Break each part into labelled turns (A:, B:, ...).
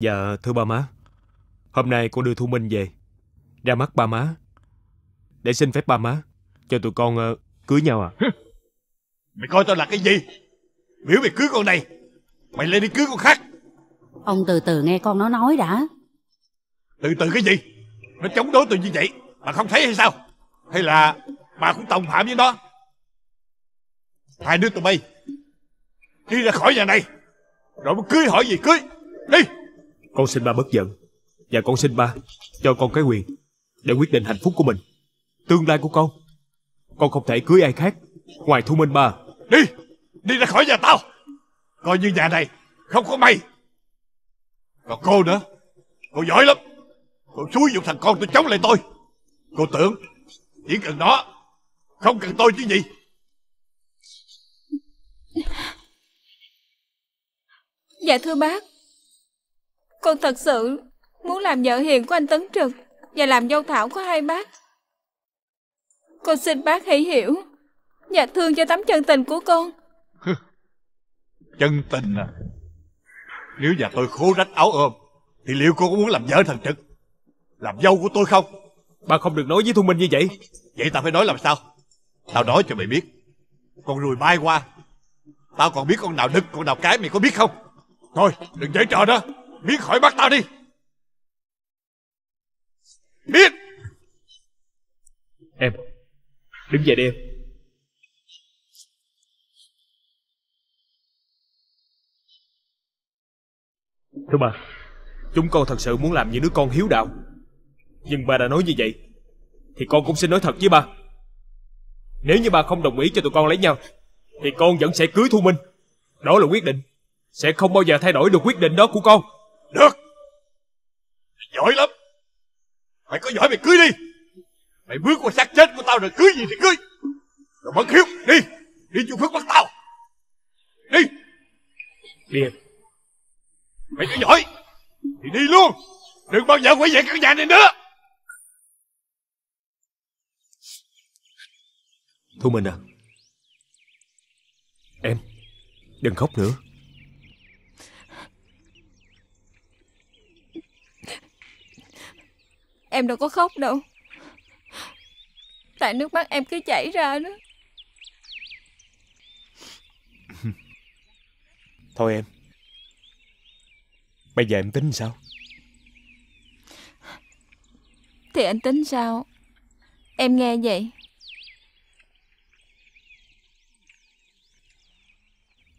A: Dạ, thưa ba má. Hôm nay con đưa Thu Minh về, ra mắt ba má. Để xin phép ba má, cho tụi con uh, cưới nhau à. Mày coi tao là cái gì? Biểu mày cưới con này, mày lên đi cưới con khác.
B: Ông từ từ nghe con nó nói đã.
C: Từ từ cái gì? Nó chống đối tôi như vậy, mà không thấy hay sao? Hay là bà cũng đồng phạm với nó? Hai đứa tụi bay,
A: đi ra khỏi nhà này, rồi mới cưới hỏi gì cưới, đi! Con xin ba bất giận Và con xin ba cho con cái quyền Để quyết định hạnh phúc của mình Tương lai của con Con không thể cưới ai khác Ngoài Thu Minh ba Đi Đi ra khỏi nhà tao Coi như nhà này Không có mày
C: Còn cô nữa Cô giỏi lắm Cô xúi dục thằng con tôi chống lại tôi Cô tưởng Chỉ cần nó Không cần tôi chứ gì
D: Dạ thưa bác con thật sự muốn làm vợ hiền của anh Tấn Trực và làm dâu thảo của hai bác. Con xin bác hãy hiểu và thương cho tấm chân tình của con.
C: chân tình à? Nếu nhà tôi khố rách áo ôm thì liệu cô có muốn làm vợ thần Trực? Làm dâu của tôi không? Bà không được nói với Thu Minh như vậy. Vậy tao phải nói làm sao? Tao nói cho mày biết. Con rùi bay qua. Tao còn biết con nào đực, con nào cái mày có biết không? Thôi, đừng dễ trò đó. Biến khỏi bắt tao đi Biến
E: Em Đứng dậy đi em
A: Thưa bà Chúng con thật sự muốn làm như đứa con hiếu đạo Nhưng bà đã nói như vậy Thì con cũng xin nói thật với ba Nếu như bà không đồng ý cho tụi con lấy nhau Thì con vẫn sẽ cưới Thu Minh Đó là quyết định Sẽ không bao giờ thay đổi được quyết định đó của con được Giỏi lắm Mày có giỏi mày cưới đi Mày
C: bước qua xác chết của tao rồi cưới gì thì cưới Rồi bẩn khiếu Đi Đi chu phước bắt tao Đi Đi Mày có giỏi
E: Thì đi luôn Đừng bao giờ quay về căn nhà này nữa
A: Thu Minh à Em Đừng khóc nữa
D: Em đâu có khóc đâu Tại nước mắt em cứ chảy ra đó
A: Thôi em Bây giờ em tính sao
D: Thì anh tính sao Em nghe vậy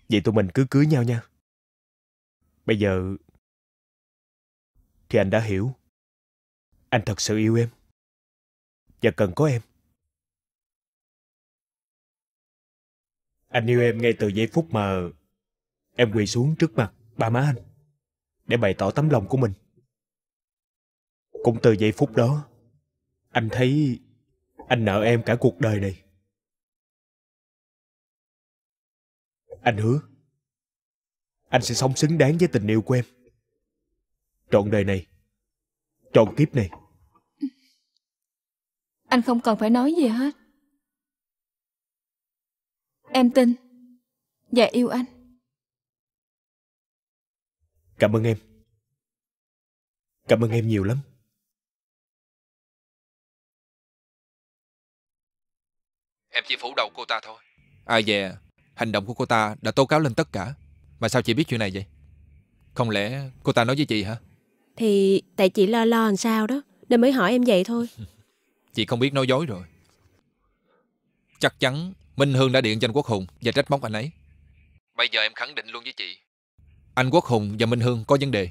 A: Vậy tụi mình cứ cưới nhau nha Bây giờ
E: Thì anh đã hiểu anh thật sự yêu em. Và
A: cần có em. Anh yêu em ngay từ giây phút mà em quỳ xuống trước mặt ba má anh để bày tỏ tấm lòng của mình. Cũng từ giây phút đó, anh thấy
E: anh nợ em cả cuộc đời này.
A: Anh hứa, anh sẽ sống xứng đáng với tình yêu của em. Trọn đời này, trọn kiếp này
D: Anh không cần phải nói gì hết Em tin Và yêu anh
A: Cảm ơn em
E: Cảm ơn em nhiều lắm
F: Em chỉ phủ đầu cô ta thôi À dè dạ. yeah. Hành động của cô ta đã tố cáo lên tất cả Mà sao chị biết chuyện này vậy Không lẽ cô ta nói với chị hả
G: thì tại chị lo lo làm sao đó Nên mới hỏi em vậy thôi
F: Chị không biết nói dối rồi Chắc chắn Minh Hương đã điện cho anh Quốc Hùng Và trách móc anh ấy Bây giờ em khẳng định luôn với chị Anh Quốc Hùng và Minh Hương có vấn đề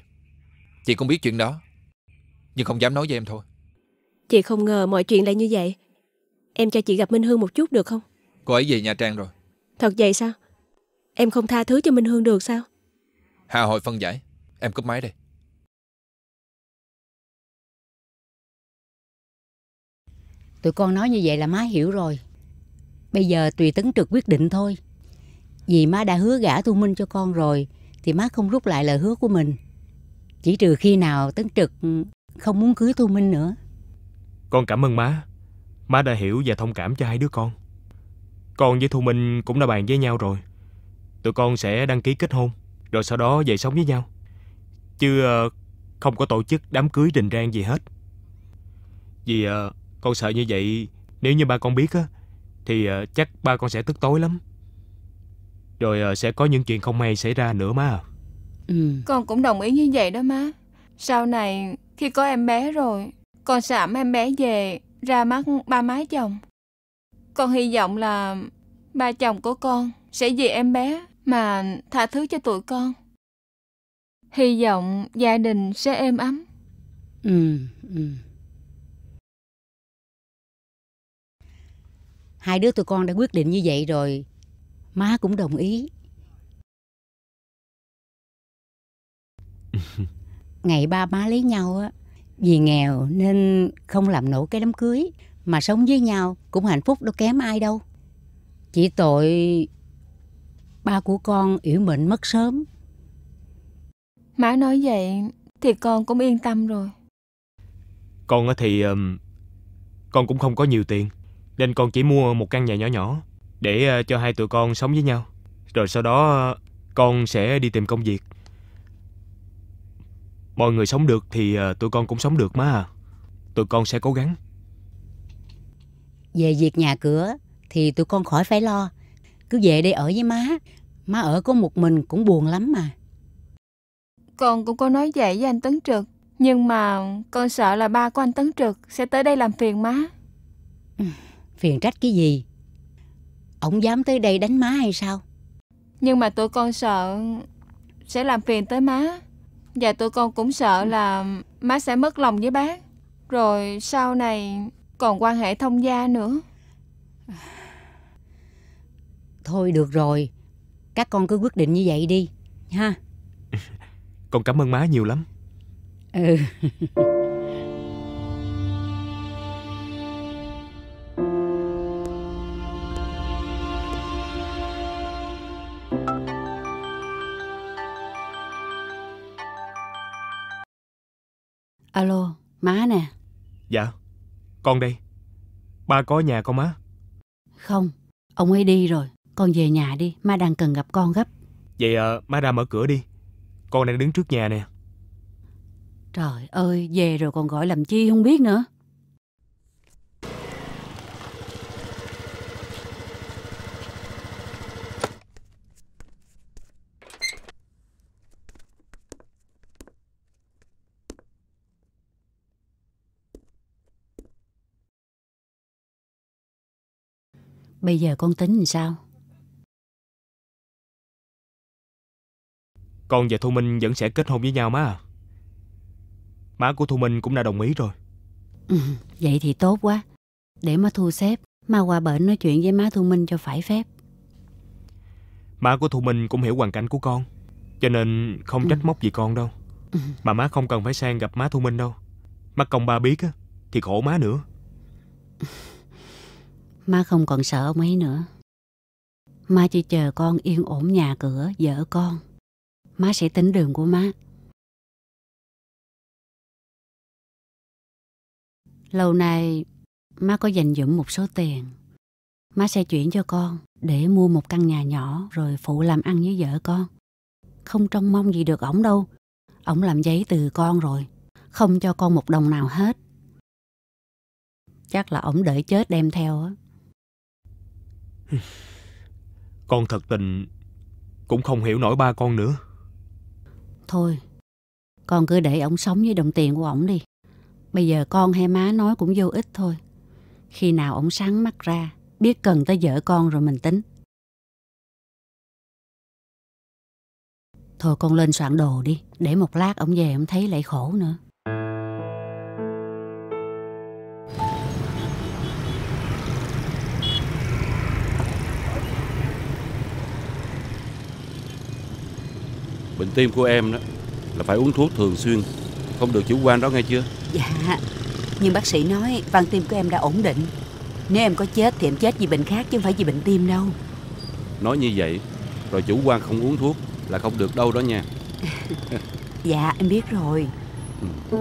F: Chị cũng biết chuyện đó Nhưng không dám nói với em thôi
G: Chị không ngờ mọi chuyện lại như vậy Em cho chị gặp Minh Hương một chút được không
F: Cô ấy về nhà Trang rồi
G: Thật vậy sao Em không tha thứ cho Minh Hương được sao
F: Hà hội phân giải Em cúp máy đây
E: Tụi
H: con nói như vậy là má hiểu rồi. Bây giờ tùy tấn trực quyết định thôi. Vì má đã hứa gả thu minh cho con rồi, thì má không rút lại lời hứa của mình. Chỉ trừ khi nào tấn trực không muốn cưới thu minh nữa.
A: Con cảm ơn má. Má đã hiểu và thông cảm cho hai đứa con. Con với Thu Minh cũng đã bàn với nhau rồi. Tụi con sẽ đăng ký kết hôn, rồi sau đó về sống với nhau. Chứ ờ, không có tổ chức đám cưới đình rang gì hết. Vì ờ, con sợ như vậy Nếu như ba con biết á Thì ờ, chắc ba con sẽ tức tối lắm Rồi ờ, sẽ có những chuyện không may xảy ra nữa má à.
D: ừ. Con cũng đồng ý như vậy đó má Sau này khi có em bé rồi Con sẽ ẵm em bé về Ra mắt ba má chồng Con hy vọng là Ba chồng của con sẽ vì em bé Mà tha thứ cho tụi con Hy vọng gia đình sẽ êm ấm
H: Ừ, ừ. hai đứa tụi con đã quyết định như vậy rồi má cũng đồng ý ngày ba má lấy nhau á vì nghèo nên không làm nổi cái đám cưới mà sống với nhau cũng hạnh phúc đâu kém ai đâu chỉ tội ba của con yểu mệnh mất sớm
D: má nói vậy thì con cũng yên tâm rồi
A: con thì um, con cũng không có nhiều tiền nên con chỉ mua một căn nhà nhỏ nhỏ Để ờ, cho hai tụi con sống với nhau Rồi sau đó ờ, con sẽ đi tìm công việc Mọi người sống được thì ờ, tụi con cũng sống được má Tụi con sẽ cố gắng
H: Về việc nhà cửa thì tụi con khỏi phải lo Cứ về đây ở với má Má ở có một mình cũng buồn lắm mà
D: Con cũng có nói vậy với anh Tấn Trực Nhưng mà con sợ là ba của anh Tấn Trực sẽ tới đây làm phiền má
H: ừ. Phiền trách cái gì Ông dám tới đây đánh má hay sao
D: Nhưng mà tụi con sợ Sẽ làm phiền tới má Và tụi con cũng sợ là Má sẽ mất lòng với bác Rồi sau này còn quan hệ thông gia nữa
H: Thôi được rồi Các con cứ quyết định như vậy đi Ha
A: Con cảm ơn má nhiều lắm
I: Ừ
B: Má nè
A: Dạ Con đây Ba có nhà con má
B: Không Ông ấy đi rồi Con về nhà đi Má đang cần gặp con gấp
A: Vậy à, má ra mở cửa đi Con đang đứng trước nhà nè
B: Trời ơi Về rồi còn gọi làm chi không biết nữa
E: Bây giờ con tính làm sao?
A: Con và Thu Minh vẫn sẽ kết hôn với nhau má Má của Thu Minh cũng đã đồng ý rồi.
B: Ừ, vậy thì tốt quá. Để má thu xếp, má qua bệnh nói chuyện với má Thu Minh cho phải phép.
A: Má của Thu Minh cũng hiểu hoàn cảnh của con, cho nên không trách ừ. móc gì con đâu. Ừ. Mà má không cần phải sang gặp má Thu Minh đâu. Má công ba biết á, thì khổ má nữa.
B: Má không còn sợ ông ấy nữa. Má chỉ chờ con yên ổn nhà cửa, vợ con. Má sẽ tính đường của má. Lâu nay má có dành dụm một số tiền. Má sẽ chuyển cho con để mua một căn nhà nhỏ rồi phụ làm ăn với vợ con. Không trông mong gì được ổng đâu. Ổng làm giấy từ con rồi, không cho con một đồng nào hết. Chắc là ổng đợi chết đem theo á.
A: Con thật tình Cũng không hiểu nổi ba con nữa
B: Thôi Con cứ để ông sống với đồng tiền của ổng đi Bây giờ con hay má nói cũng vô ích thôi Khi nào ổng sáng mắt ra Biết cần tới vợ con rồi mình tính Thôi con lên soạn đồ đi Để một lát ổng về ổng thấy lại khổ nữa
F: bệnh tim của em đó là phải uống thuốc thường xuyên không được chủ quan đó nghe chưa
I: dạ nhưng bác sĩ nói van tim của em đã ổn định nếu em có chết thì em chết vì bệnh khác chứ không phải vì bệnh tim đâu
F: nói như vậy rồi chủ quan không uống thuốc là không được đâu đó nha
I: dạ em biết rồi ừ.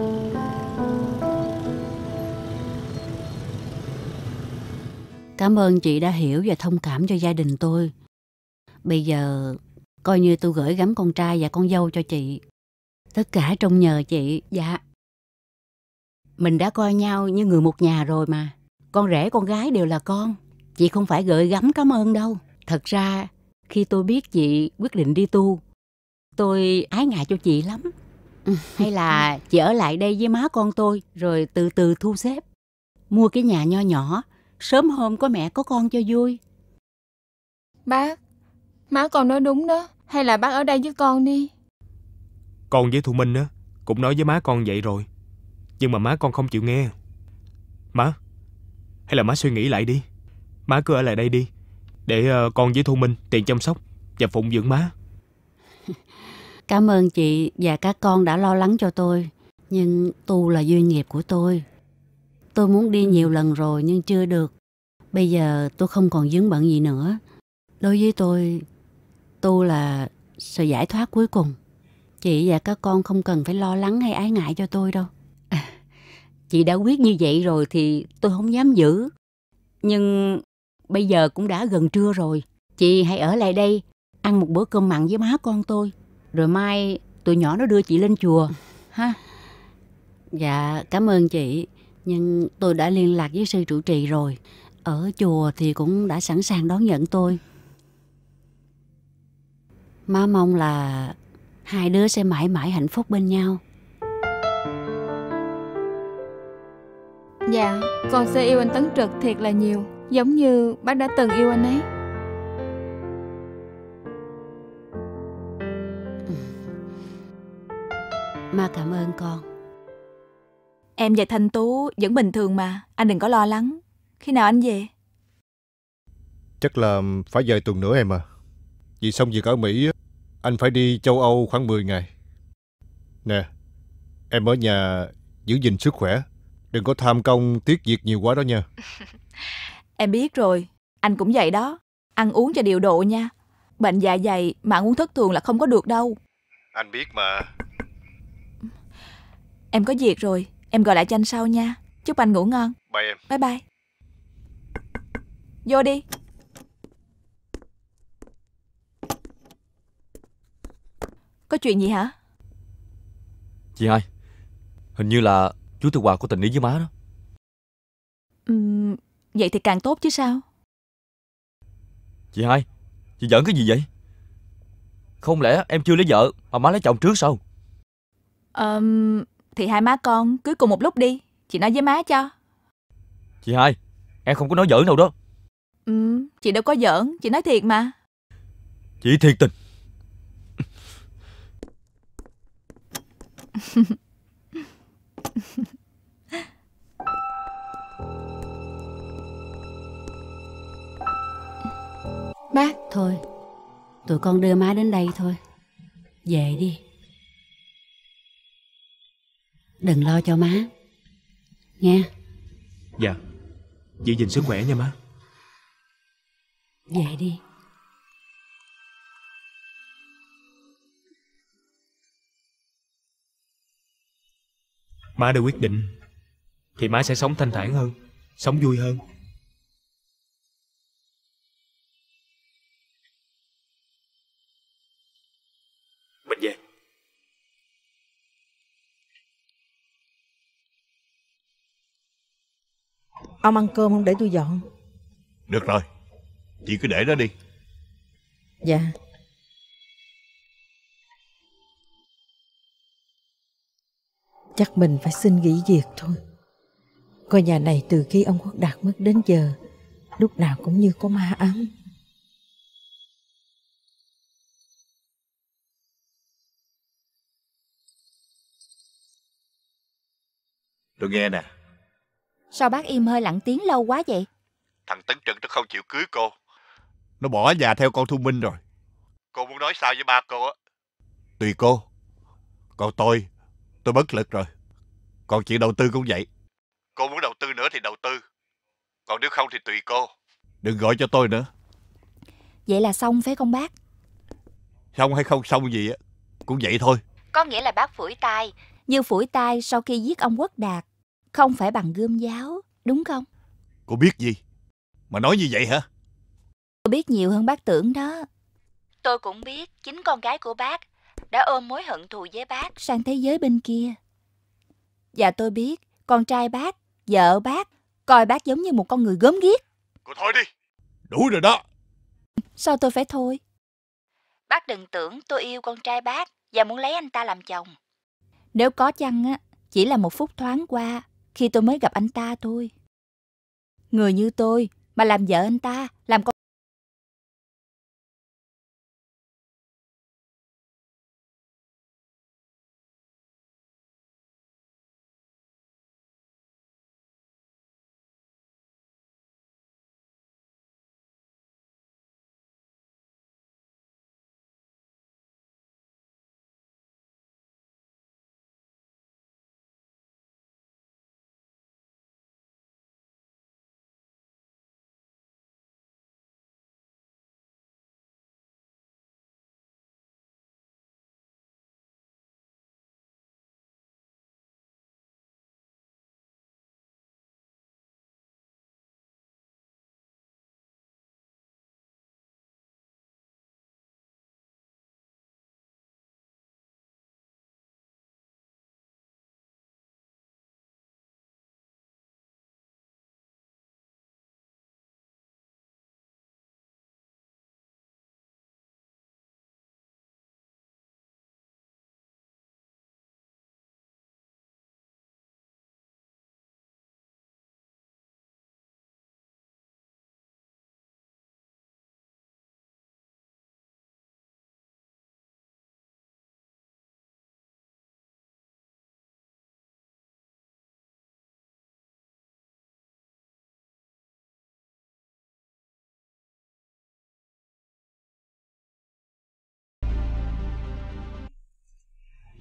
B: cảm ơn chị đã hiểu và thông cảm cho gia đình tôi bây giờ Coi như tôi gửi gắm con trai và con dâu cho chị. Tất cả trông nhờ chị. Dạ. Mình đã coi nhau như người một nhà rồi mà. Con rể
H: con gái đều là con. Chị không phải gửi gắm cảm ơn đâu. Thật ra, khi tôi biết chị quyết định đi tu, tôi ái ngại cho chị lắm. Hay là chị ở lại đây với má con tôi rồi từ từ thu xếp. Mua cái nhà nho nhỏ,
D: sớm hôm có mẹ có con cho vui. Bác, Má con nói đúng đó Hay là bác ở đây với con đi
A: Con với Thu Minh á Cũng nói với má con vậy rồi Nhưng mà má con không chịu nghe Má Hay là má suy nghĩ lại đi Má cứ ở lại đây đi Để ờ, con với Thu Minh tiền chăm sóc Và phụng dưỡng má
B: Cảm ơn chị và các con đã lo lắng cho tôi Nhưng tu là duy nghiệp của tôi Tôi muốn đi nhiều ừ. lần rồi nhưng chưa được Bây giờ tôi không còn dướng bận gì nữa Đối với tôi, tu là sự giải thoát cuối cùng chị và các con không cần phải lo lắng hay ái ngại cho tôi đâu à, chị đã quyết như vậy rồi thì tôi không dám giữ
H: nhưng bây giờ cũng đã gần trưa rồi chị hãy ở lại đây ăn một bữa cơm mặn với má con tôi rồi mai tụi nhỏ nó đưa chị lên chùa ha
B: dạ cảm ơn chị nhưng tôi đã liên lạc với sư trụ trì rồi ở chùa thì cũng đã sẵn sàng đón nhận tôi má mong là hai đứa sẽ mãi mãi hạnh phúc bên nhau
D: Dạ, con sẽ yêu anh Tấn Trực thiệt là nhiều Giống như bác đã từng yêu anh ấy
B: ừ. Ma cảm ơn con
J: Em và Thanh Tú vẫn bình thường mà Anh đừng có lo lắng Khi nào anh về?
K: Chắc là phải vài tuần nữa em à vì xong việc ở Mỹ, anh phải đi châu Âu khoảng 10 ngày. Nè, em ở nhà giữ gìn sức khỏe. Đừng có tham công tiếc việc nhiều quá đó nha.
J: em biết rồi, anh cũng vậy đó. Ăn uống cho điều độ nha. Bệnh dạ dày mà ăn uống thất thường là không có được đâu.
K: Anh biết mà.
J: Em có việc rồi, em gọi lại cho anh sau nha. Chúc anh ngủ ngon. Bye em. Bye bye. Vô đi. Có chuyện gì hả
L: Chị hai Hình như là chú Tư Hòa có tình ý với má đó
J: uhm, Vậy thì càng tốt chứ sao
L: Chị hai Chị giỡn cái gì vậy Không lẽ em chưa lấy vợ Mà má lấy chồng trước sao
J: um, Thì hai má con cưới cùng một lúc đi Chị nói với má cho
L: Chị hai Em không có nói giỡn đâu đó
J: ừ, Chị đâu có giỡn Chị nói thiệt mà
L: Chị thiệt tình
B: Bác Thôi Tụi con đưa má đến đây thôi Về đi Đừng lo cho má nha.
A: Dạ Giữ gìn sức khỏe nha má Về đi Má đã quyết định Thì má sẽ sống thanh thản hơn Sống vui hơn
E: Bình về
M: Ông ăn cơm không để tôi dọn
C: Được rồi Chị cứ để đó đi
M: Dạ Chắc mình phải xin nghỉ việc thôi Ngôi nhà này từ khi ông Quốc Đạt mất đến giờ Lúc nào cũng như có ma ám
K: Tôi nghe nè
N: Sao bác im hơi lặng tiếng lâu quá vậy
C: Thằng Tấn Trần nó không chịu cưới cô Nó bỏ nhà theo con Thu Minh rồi Cô muốn nói sao với ba cô á Tùy cô Còn tôi Tôi bất lực rồi. Còn chuyện đầu tư cũng vậy. Cô muốn đầu tư nữa thì đầu tư. Còn nếu không thì tùy cô. Đừng gọi cho tôi nữa.
N: Vậy là xong phải không bác?
C: Xong hay không xong gì á, cũng vậy thôi.
N: Có nghĩa là bác phủi tay. Như phủi tay sau khi giết ông Quốc Đạt, không phải bằng gươm giáo, đúng không?
C: Cô biết gì? Mà nói như vậy hả?
N: Tôi biết nhiều hơn bác tưởng đó. Tôi cũng biết, chính con gái của bác đã ôm mối hận thù với bác sang thế giới bên kia. Và tôi biết, con trai bác, vợ bác, coi bác giống như một con người gớm ghiếc. Cô thôi đi, đủ rồi đó. Sao tôi phải thôi? Bác đừng tưởng tôi yêu con trai bác và muốn lấy anh ta làm chồng. Nếu có chăng á, chỉ là một phút thoáng qua khi tôi mới gặp anh ta thôi. Người như tôi mà làm vợ anh ta, làm con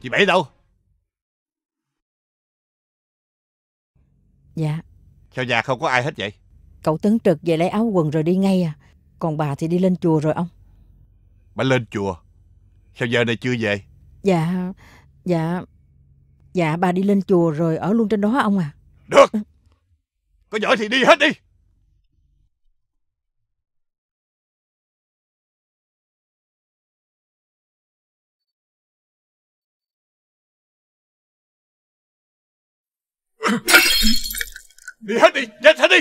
E: Chị Bảy đâu
M: Dạ
C: Sao nhà không có ai hết vậy
M: Cậu tấn trực về lấy áo quần rồi đi ngay à Còn bà thì đi lên chùa rồi ông
C: Bà lên chùa Sao giờ này chưa về
M: Dạ Dạ Dạ bà đi lên chùa rồi ở luôn trên đó ông à Được Có giỏi
C: thì đi hết đi
E: đi hết đi nhanh hết đi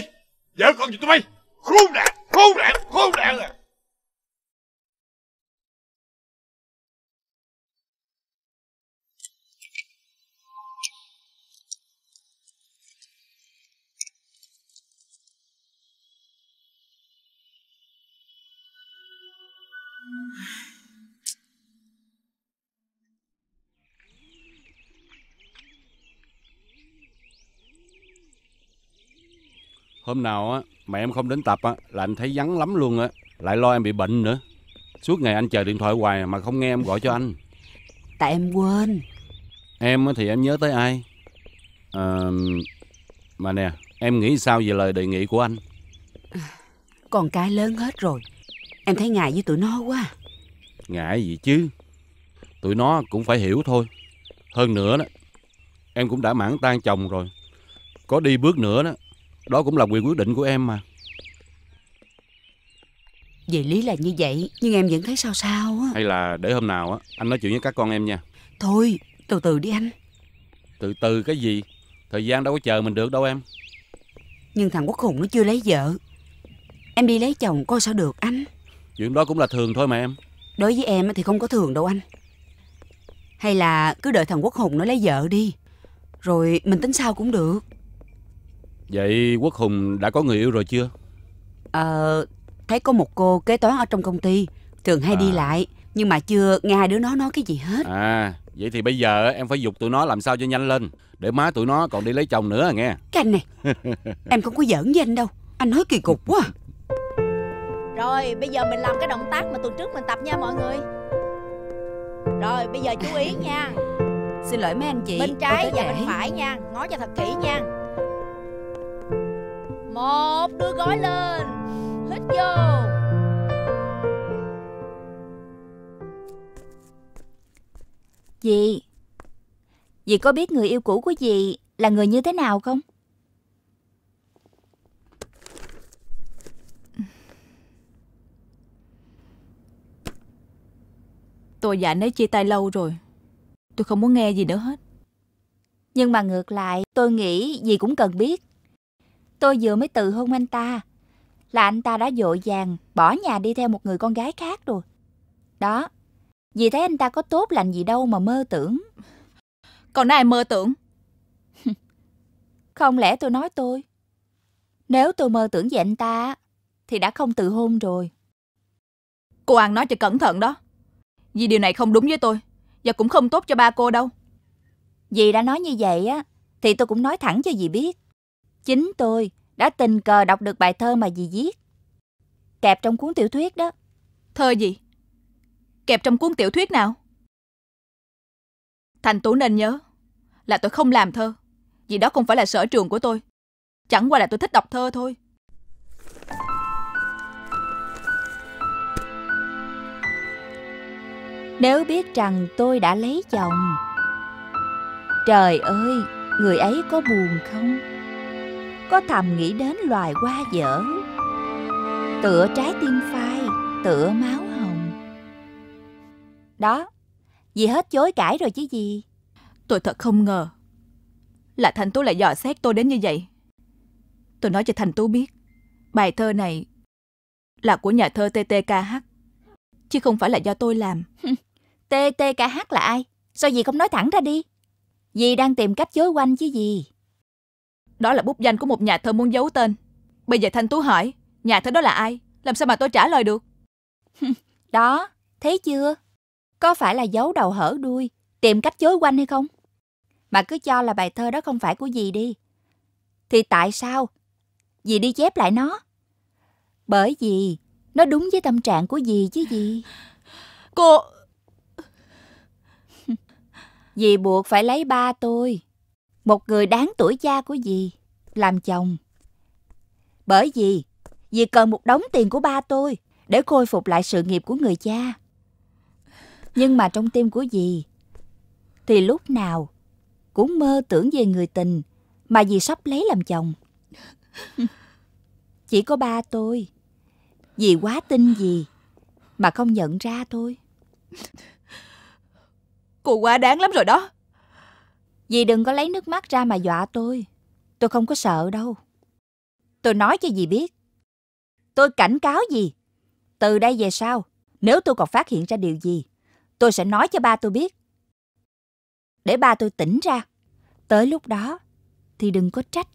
E: vợ con gì tụi mày khốn nạn
F: Hôm nào á, mẹ em không đến tập á, là anh thấy vắng lắm luôn á. Lại lo em bị bệnh nữa. Suốt ngày anh chờ điện thoại hoài mà không nghe em gọi cho anh. Tại em quên. Em á thì em nhớ tới ai? À, mà nè, em nghĩ sao về lời đề nghị của anh? À,
I: Con cái lớn hết rồi. Em thấy ngại với tụi nó quá.
F: Ngại gì chứ? Tụi nó cũng phải hiểu thôi. Hơn nữa đó, em cũng đã mãn tan chồng rồi. Có đi bước nữa đó đó cũng là quyền quyết định của em mà
I: Về lý là như vậy Nhưng em vẫn thấy sao sao á
F: Hay là để hôm nào á Anh nói chuyện với các con em nha
I: Thôi từ từ đi anh
F: Từ từ cái gì Thời gian đâu có chờ mình được đâu em
I: Nhưng thằng Quốc Hùng nó chưa lấy vợ Em đi lấy chồng coi sao được anh
F: Chuyện đó cũng là thường thôi mà em
I: Đối với em thì không có thường đâu anh Hay là cứ đợi thằng Quốc Hùng nó lấy vợ đi Rồi mình tính sao cũng được
F: Vậy Quốc Hùng đã có người yêu rồi chưa?
I: Ờ, thấy có một cô kế toán ở trong công ty Thường hay à. đi lại Nhưng mà chưa nghe hai đứa nó nói cái gì hết
F: À, vậy thì bây giờ em phải dục tụi nó làm sao cho nhanh lên Để má tụi nó còn đi lấy chồng nữa à nghe Cái anh này,
I: em không có giỡn với anh đâu Anh nói kỳ cục quá
H: Rồi, bây giờ mình làm cái động tác mà tuần trước mình tập nha mọi người Rồi, bây giờ chú ý nha Xin lỗi mấy anh chị Bên trái và bên phải nha Ngó cho thật kỹ nha một đưa gói lên hít vô
N: dì dì có biết người yêu cũ của dì là người như thế nào không
J: tôi và anh ấy chia tay lâu rồi tôi không muốn nghe gì nữa hết
N: nhưng mà ngược lại tôi nghĩ dì cũng cần biết Tôi vừa mới từ hôn anh ta. Là anh ta đã dội vàng bỏ nhà đi theo một người con gái khác rồi. Đó. Vì thấy anh ta có tốt lành gì đâu mà mơ tưởng. Còn ai mơ tưởng? không lẽ tôi nói tôi? Nếu tôi mơ tưởng về anh
J: ta thì đã không từ hôn rồi. Cô ăn nói cho cẩn thận đó. Vì điều này không đúng với tôi và cũng không tốt cho ba cô đâu. Dì đã nói như
N: vậy á thì tôi cũng nói thẳng cho dì biết. Chính tôi đã tình cờ đọc được bài thơ mà dì viết. Kẹp trong cuốn tiểu thuyết đó. Thơ gì?
J: Kẹp trong cuốn tiểu thuyết nào? Thành Tú nên nhớ là tôi không làm thơ. Vì đó không phải là sở trường của tôi. Chẳng qua là tôi thích đọc thơ thôi.
N: Nếu biết rằng tôi đã lấy chồng Trời ơi, người ấy có buồn không? có thầm nghĩ đến loài hoa dở tựa trái tim phai tựa máu hồng
J: đó gì hết chối cãi rồi chứ gì tôi thật không ngờ là thành tú lại dò xét tôi đến như vậy tôi nói cho thành tú biết bài thơ này là của nhà thơ ttkh chứ không phải là do tôi làm ttkh là ai sao gì không nói thẳng ra đi gì đang tìm cách chối quanh chứ gì đó là bút danh của một nhà thơ muốn giấu tên Bây giờ Thanh Tú hỏi Nhà thơ đó là ai Làm sao mà tôi trả lời được Đó Thấy chưa
N: Có phải là giấu đầu hở đuôi Tìm cách chối quanh hay không Mà cứ cho là bài thơ đó không phải của dì đi Thì tại sao Dì đi chép lại nó Bởi vì Nó đúng với tâm trạng của dì chứ gì Cô Dì buộc phải lấy ba tôi một người đáng tuổi cha của dì làm chồng. Bởi vì dì cần một đống tiền của ba tôi để khôi phục lại sự nghiệp của người cha. Nhưng mà trong tim của dì thì lúc nào cũng mơ tưởng về người tình mà dì sắp lấy làm chồng. Chỉ có ba tôi Vì quá tin gì Mà không nhận ra thôi
J: Cô quá đáng lắm rồi đó
N: Dì đừng có lấy nước mắt ra mà dọa tôi. Tôi không có sợ đâu. Tôi nói cho dì biết. Tôi cảnh cáo dì. Từ đây về sau, nếu tôi còn phát hiện ra điều gì, tôi sẽ nói cho ba tôi biết. Để ba tôi tỉnh ra. Tới lúc đó thì đừng có trách.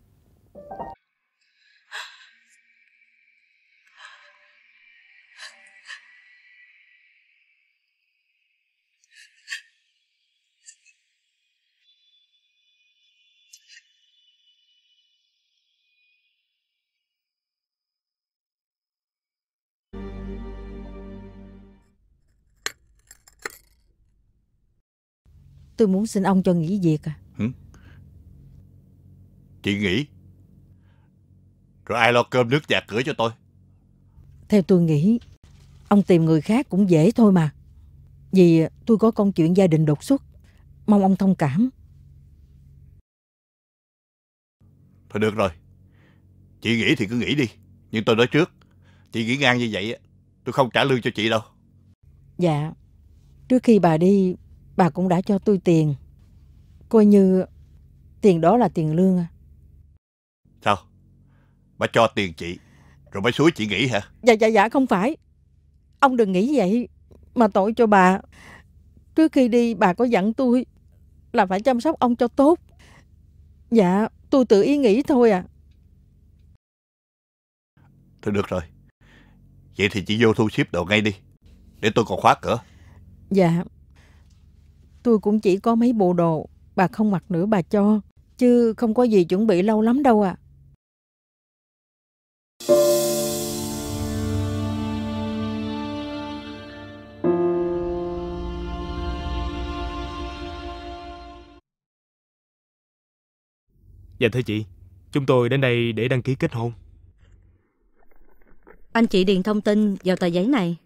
M: Tôi muốn xin ông cho nghỉ việc à
C: Chị nghỉ Rồi ai lo cơm nước giặt cửa cho tôi
M: Theo tôi nghĩ Ông tìm người khác cũng dễ thôi mà Vì tôi có công chuyện gia đình đột xuất Mong ông thông cảm
C: Thôi được rồi Chị nghỉ thì cứ nghỉ đi Nhưng tôi nói trước Chị nghỉ ngang như vậy Tôi không trả lương cho chị đâu
M: Dạ Trước khi bà đi bà cũng đã cho tôi tiền. Coi như tiền đó là tiền lương à.
C: Sao? Bà cho tiền chị, rồi mới suối chị nghỉ hả?
M: Dạ, dạ, dạ, không phải. Ông đừng nghĩ vậy, mà tội cho bà. Trước khi đi, bà có dặn tôi là phải chăm sóc ông cho tốt. Dạ, tôi tự ý nghĩ thôi à.
C: Thôi được rồi. Vậy thì chị vô thu xếp đồ ngay đi, để tôi còn khóa cửa.
M: Dạ. Tôi cũng chỉ có mấy bộ đồ, bà không mặc nữa bà cho, chứ không có gì chuẩn bị lâu lắm đâu à.
A: Dạ thưa chị, chúng tôi đến đây để đăng ký kết hôn.
O: Anh chị điền thông tin vào tờ giấy này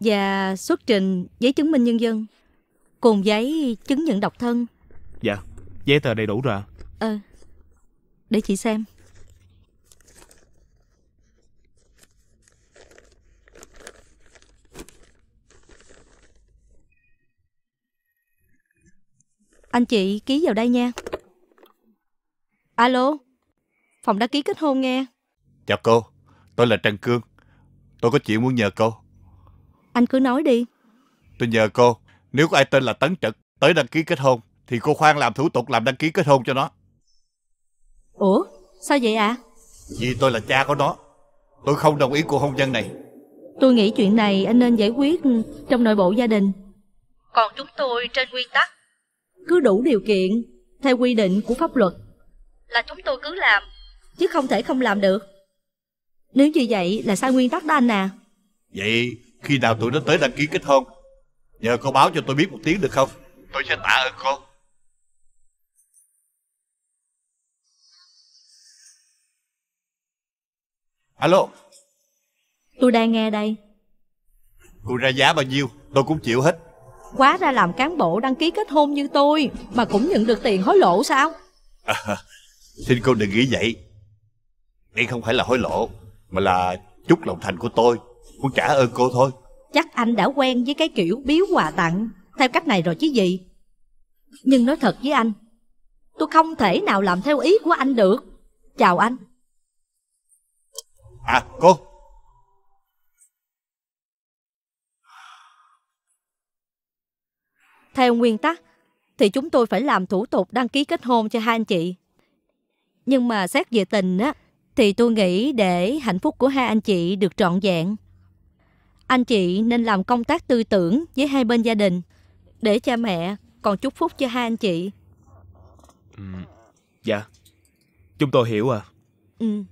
O: và xuất trình giấy chứng minh nhân dân cùng giấy chứng nhận độc thân.
A: Dạ, giấy tờ đầy đủ rồi ạ. À.
O: Ờ, để chị xem. Anh chị ký vào đây nha. Alo, phòng đăng ký kết hôn nghe.
C: Chào cô, tôi là Trần Cương. Tôi có chuyện muốn nhờ cô.
O: Anh cứ nói đi.
C: Tôi nhờ cô, nếu có ai tên là Tấn Trực tới đăng ký kết hôn, thì cô khoan làm thủ tục làm đăng ký kết hôn cho nó.
O: Ủa, sao vậy ạ? À?
C: Vì tôi là cha của nó, tôi không đồng ý cuộc hôn nhân này.
O: Tôi nghĩ chuyện này anh nên giải quyết trong nội bộ gia đình. Còn chúng tôi trên nguyên tắc. Cứ đủ điều kiện, theo quy định của pháp luật. Là chúng tôi cứ làm, chứ không thể không làm được. Nếu như vậy là sai nguyên tắc đó anh à.
C: Vậy khi nào tụi nó tới đăng ký kết hôn Nhờ cô báo cho tôi biết một tiếng được không Tôi sẽ tạ ơn cô Alo
O: Tôi đang nghe đây
C: Cô ra giá bao nhiêu tôi cũng chịu hết
O: Quá ra làm cán bộ đăng ký kết hôn như tôi Mà cũng nhận được tiền hối lộ sao
C: à, Xin cô đừng nghĩ vậy Đây không phải là hối lộ Mà là chút lòng thành của tôi con trả ơn cô thôi
O: Chắc anh đã quen với cái kiểu biếu quà tặng Theo cách này rồi chứ gì Nhưng nói thật với anh Tôi không thể nào làm theo ý của anh được Chào anh À cô Theo nguyên tắc Thì chúng tôi phải làm thủ tục đăng ký kết hôn cho hai anh chị Nhưng mà xét về tình á Thì tôi nghĩ để hạnh phúc của hai anh chị được trọn vẹn anh chị nên làm công tác tư tưởng với hai bên gia đình để cha mẹ còn chúc phúc cho hai anh chị.
A: Ừ, dạ, chúng tôi hiểu à.
O: Ừ.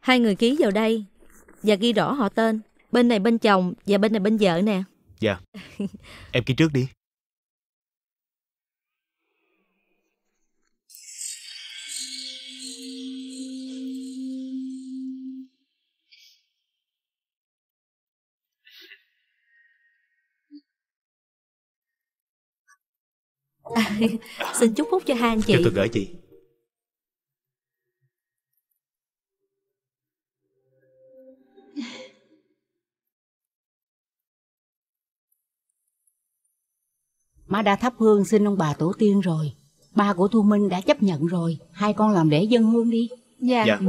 O: Hai người ký vào đây và ghi rõ họ tên. Bên này bên chồng và bên này bên vợ nè. Dạ.
A: Em ký trước đi.
E: xin chúc phúc cho hai anh chị cho tôi gửi chị
H: Má đã thắp hương xin ông bà tổ tiên rồi Ba của Thu Minh đã chấp nhận rồi Hai con làm lễ dân hương đi Dạ, dạ. Ừ.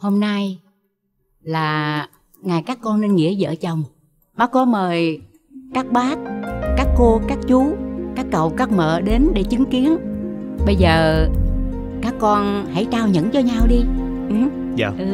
H: hôm nay là ngày các con nên nghĩa vợ chồng bác có mời các bác các cô các chú các cậu các mợ đến để chứng kiến bây giờ các con hãy trao nhẫn cho nhau đi ừ?
A: dạ ừ.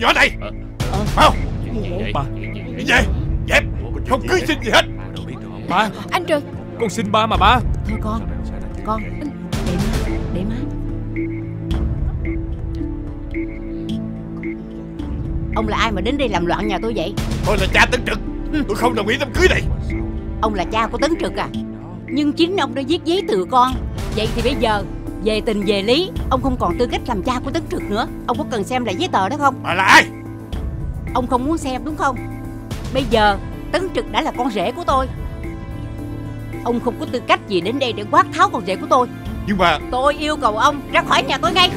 C: con nhỏ này Mau Ba Đi
D: về Dẹp Không cưới xin gì hết Ba Anh Trực Con xin ba mà ba Thôi con Con Để má Để má
H: Ông là ai mà đến đây làm loạn nhà tôi vậy Tôi là cha
C: Tấn Trực Tôi không đồng ý đám cưới này
H: Ông là cha của Tấn Trực à Nhưng chính ông đã viết giấy từ con Vậy thì bây giờ về tình về lý Ông không còn tư cách làm cha của Tấn Trực nữa Ông có cần xem lại giấy tờ đó không Bà là ai Ông không muốn xem đúng không Bây giờ Tấn Trực đã là con rể của tôi Ông không có tư cách gì đến đây để quát tháo con rể của tôi Nhưng mà Tôi yêu cầu ông ra khỏi nhà tôi ngay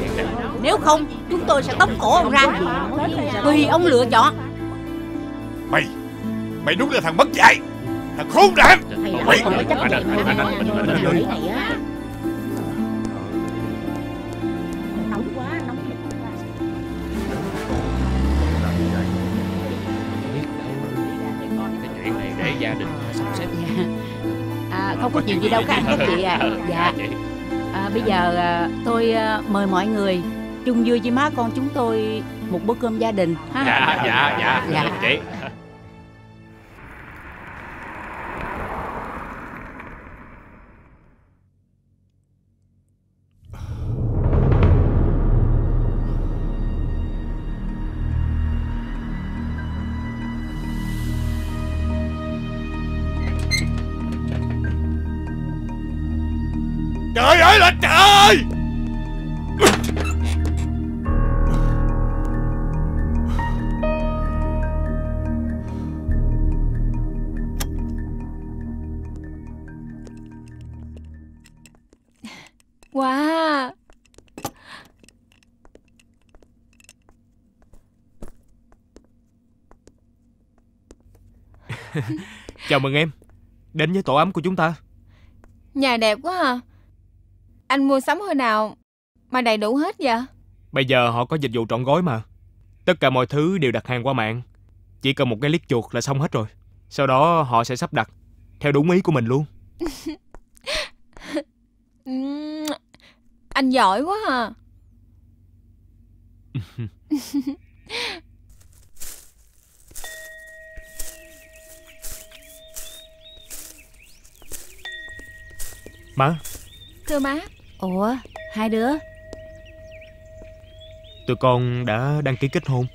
H: Nếu không chúng tôi sẽ tống cổ ông ra Tùy ông lựa chọn
C: Mày Mày đúng là thằng mất dạy Thằng khốn nạn Mày
B: gia đình ờ. sắp xếp dạ.
H: à, không có chuyện gì đâu các anh các chị à dạ à, bây giờ à, tôi à, mời mọi người chung vui với má con chúng tôi một bữa cơm gia đình ha dạ dạ dạ, dạ. dạ. chị
A: Chào mừng em Đến với tổ ấm của chúng ta
D: Nhà đẹp quá hả à. Anh mua sắm hồi nào Mà đầy đủ hết vậy
A: Bây giờ họ có dịch vụ trọn gói mà Tất cả mọi thứ đều đặt hàng qua mạng Chỉ cần một cái liếc chuột là xong hết rồi Sau đó họ sẽ sắp đặt Theo đúng ý của mình luôn
D: Anh giỏi quá à Má Thưa má
B: Ủa hai đứa
A: Tụi con đã đăng ký kết hôn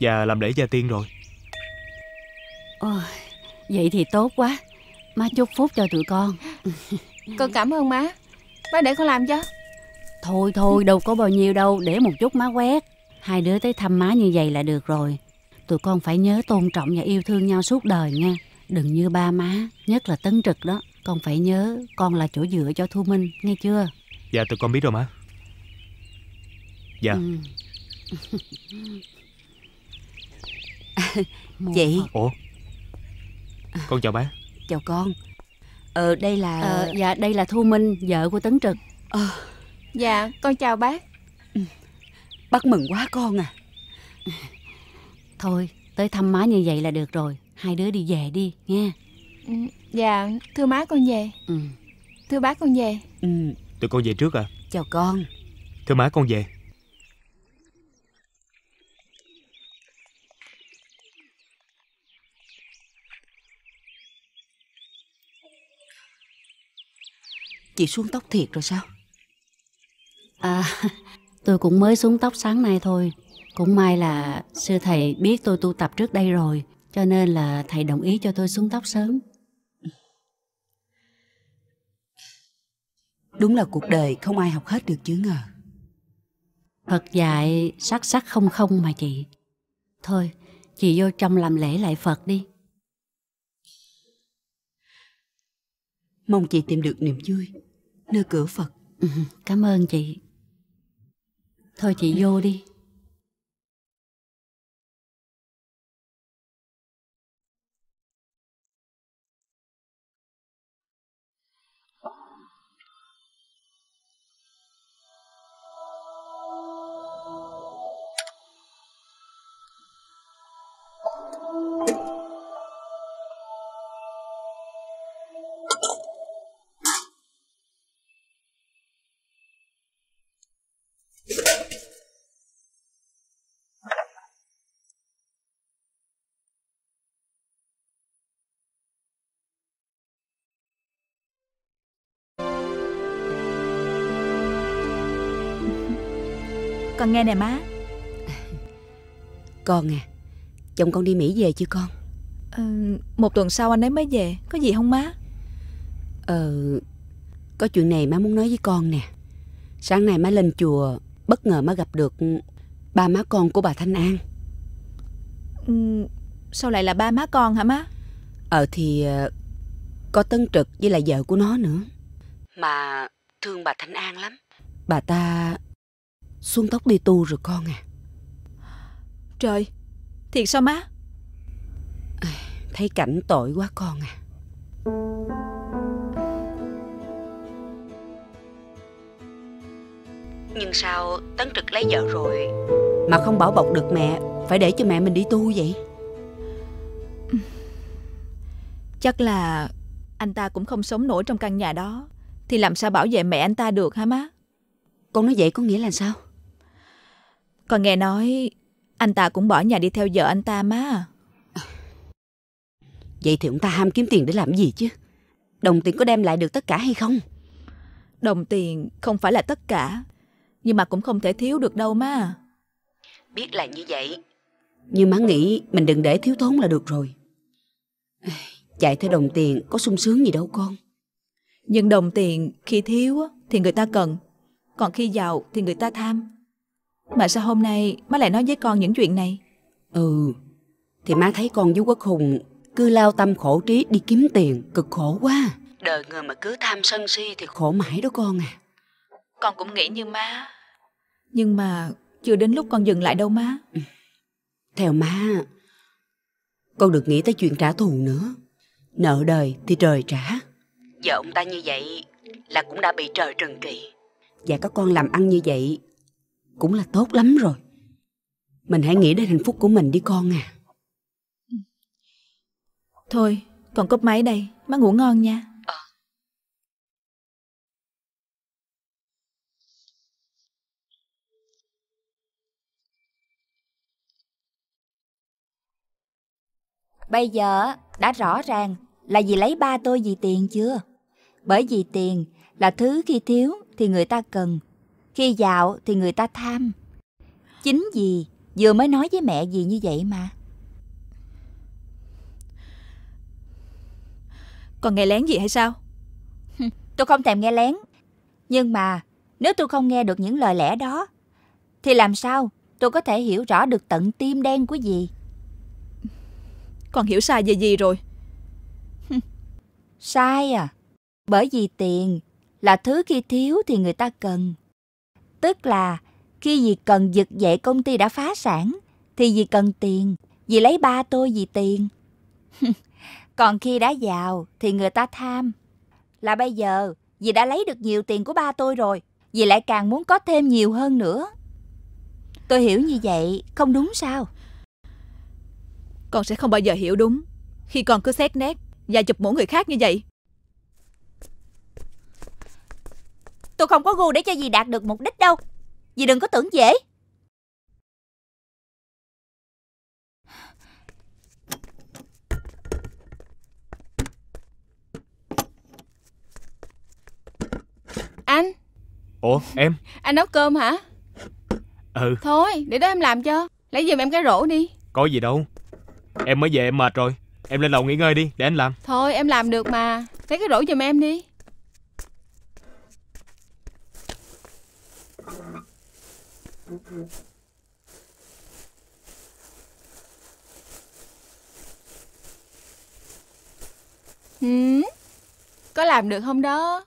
A: Và làm lễ gia tiên rồi
B: Ôi, Vậy thì tốt quá Má chúc phúc cho tụi con Con cảm
D: ơn má Má để con làm cho
B: Thôi thôi đâu có bao nhiêu đâu Để một chút má quét Hai đứa tới thăm má như vậy là được rồi Tụi con phải nhớ tôn trọng và yêu thương nhau suốt đời nha Đừng như ba má Nhất là tấn trực đó con phải nhớ con là chỗ dựa cho Thu Minh nghe chưa
A: Dạ tụi con biết rồi má Dạ ừ.
I: Chị
A: Ủa Con chào bác
I: Chào con Ờ đây là ờ, Dạ đây là Thu
B: Minh Vợ của Tấn Trực ờ.
D: Dạ con chào bác ừ.
B: Bác mừng quá con à Thôi tới thăm má như vậy là được rồi
D: Hai đứa đi về đi nghe Ừ, dạ thưa má con về ừ. Thưa bác con về ừ,
A: Tụi con về trước à Chào con Thưa má con về
B: Chị xuống tóc thiệt rồi sao À tôi cũng mới xuống tóc sáng nay thôi Cũng may là sư thầy biết tôi tu tập trước đây rồi Cho nên là thầy đồng ý cho tôi xuống tóc sớm Đúng là cuộc đời không ai học hết được chứ ngờ. Phật dạy sắc sắc không không mà chị. Thôi, chị vô trong làm lễ lại Phật đi. Mong chị tìm được niềm vui nơi cửa Phật. Ừ, cảm ơn chị. Thôi chị vô đi.
I: con nghe nè má Con à Chồng con đi Mỹ về chưa con
P: à,
J: Một tuần sau anh ấy mới về Có gì không má
I: Ờ Có chuyện này má muốn nói với con nè Sáng nay má lên chùa Bất ngờ má gặp được Ba má con của bà Thanh An
J: ừ, Sao lại là ba má con hả
I: má Ờ thì ờ, Có Tân Trực với là vợ của nó nữa Mà thương bà Thanh An lắm Bà ta Xuân Tóc đi tu rồi con à
J: Trời Thiệt sao má
I: à, Thấy cảnh tội quá con à Nhưng sao Tấn Trực lấy vợ rồi Mà không bảo bọc được mẹ Phải để cho mẹ mình đi tu vậy
J: Chắc là Anh ta cũng không sống nổi trong căn nhà đó Thì làm sao bảo vệ mẹ anh ta được hả má Con nói vậy có nghĩa là sao còn nghe nói anh ta cũng bỏ nhà đi theo vợ anh ta má à?
I: Vậy thì ông ta ham kiếm tiền để làm gì chứ? Đồng tiền có đem lại được tất cả hay không?
J: Đồng tiền không phải là tất cả, nhưng mà cũng không thể thiếu được đâu má.
I: Biết là như vậy, nhưng má nghĩ mình đừng để thiếu thốn là được rồi. Chạy theo đồng tiền có sung sướng gì đâu con. Nhưng đồng tiền
J: khi thiếu thì người ta cần, còn khi giàu thì người ta tham. Mà sao hôm nay má lại nói với con những chuyện này
I: Ừ Thì má thấy con với Quốc Hùng Cứ lao tâm khổ trí đi kiếm tiền Cực khổ quá Đời người mà cứ tham sân si thì khổ mãi đó con à Con cũng nghĩ như má Nhưng mà chưa đến lúc con dừng lại đâu má ừ, Theo má Con được nghĩ tới chuyện trả thù nữa Nợ đời thì trời trả giờ ông ta như vậy Là cũng đã bị trời trừng trị Và các con làm ăn như vậy cũng là tốt lắm rồi mình hãy nghĩ đến hạnh phúc của mình đi con à
J: thôi còn cốc máy đây má ngủ ngon nha ờ.
N: Bây giờ đã rõ ràng là vì lấy ba tôi vì tiền chưa? Bởi vì tiền là thứ khi thiếu thì người ta cần, khi dạo thì người ta tham. Chính gì vừa mới nói với mẹ gì như vậy mà. Còn nghe lén gì hay sao? Tôi không thèm nghe lén. Nhưng mà nếu tôi không nghe được những lời lẽ đó, thì làm sao tôi có thể hiểu rõ được tận tim đen của gì còn hiểu sai về gì rồi? sai à? Bởi vì tiền là thứ khi thiếu thì người ta cần, Tức là khi dì cần giật dậy công ty đã phá sản thì dì cần tiền, dì lấy ba tôi vì tiền. Còn khi đã giàu thì người ta tham. Là bây giờ dì đã lấy được nhiều tiền của ba tôi rồi, dì lại càng muốn có thêm nhiều hơn nữa. Tôi
J: hiểu như vậy không đúng sao? Con sẽ không bao giờ hiểu đúng khi con cứ xét nét và chụp mũ người khác như vậy.
N: Tôi không có gu để cho dì đạt được mục đích đâu Dì đừng có tưởng dễ
D: Anh Ủa em Anh nấu cơm hả Ừ Thôi để đó em làm cho Lấy giùm em cái rổ đi
A: Có gì đâu Em mới về em mệt rồi Em lên lầu nghỉ ngơi đi để anh làm
D: Thôi em làm được mà Lấy cái rổ giùm em đi Ừ. ừ, có làm được không đó?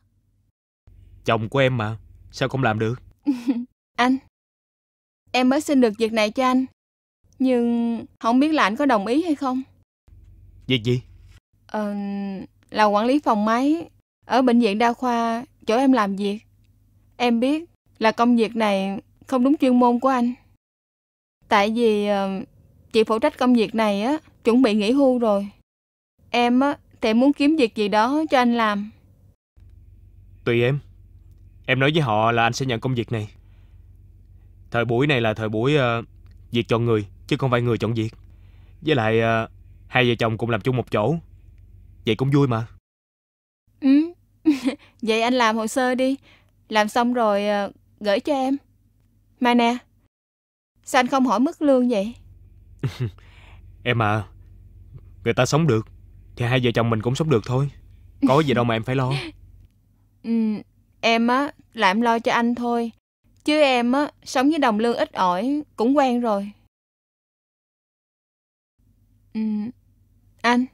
A: Chồng của em mà, sao không làm được?
D: anh, em mới xin được việc này cho anh. Nhưng không biết là anh có đồng ý hay không? Việc gì? Ờ, là quản lý phòng máy ở bệnh viện đa khoa chỗ em làm việc. Em biết là công việc này không đúng chuyên môn của anh. Tại vì ờ, chị phụ trách công việc này á, chuẩn bị nghỉ hưu rồi. Em á, thì muốn kiếm việc gì đó cho anh làm.
A: Tùy em. Em nói với họ là anh sẽ nhận công việc này. Thời buổi này là thời buổi uh, việc chọn người, chứ không phải người chọn việc. Với lại uh, hai vợ chồng cùng làm chung một chỗ. Vậy cũng vui mà.
D: Ừ. Vậy anh làm hồ sơ đi. Làm xong rồi uh, gửi cho em. Mà nè, sao anh không hỏi mức lương vậy?
A: em à, người ta sống được, thì hai vợ chồng mình cũng sống được thôi. Có gì đâu mà em phải lo.
D: ừ, em á, là em lo cho anh thôi. Chứ em á, sống với đồng lương ít ỏi cũng quen rồi. Ừ, anh,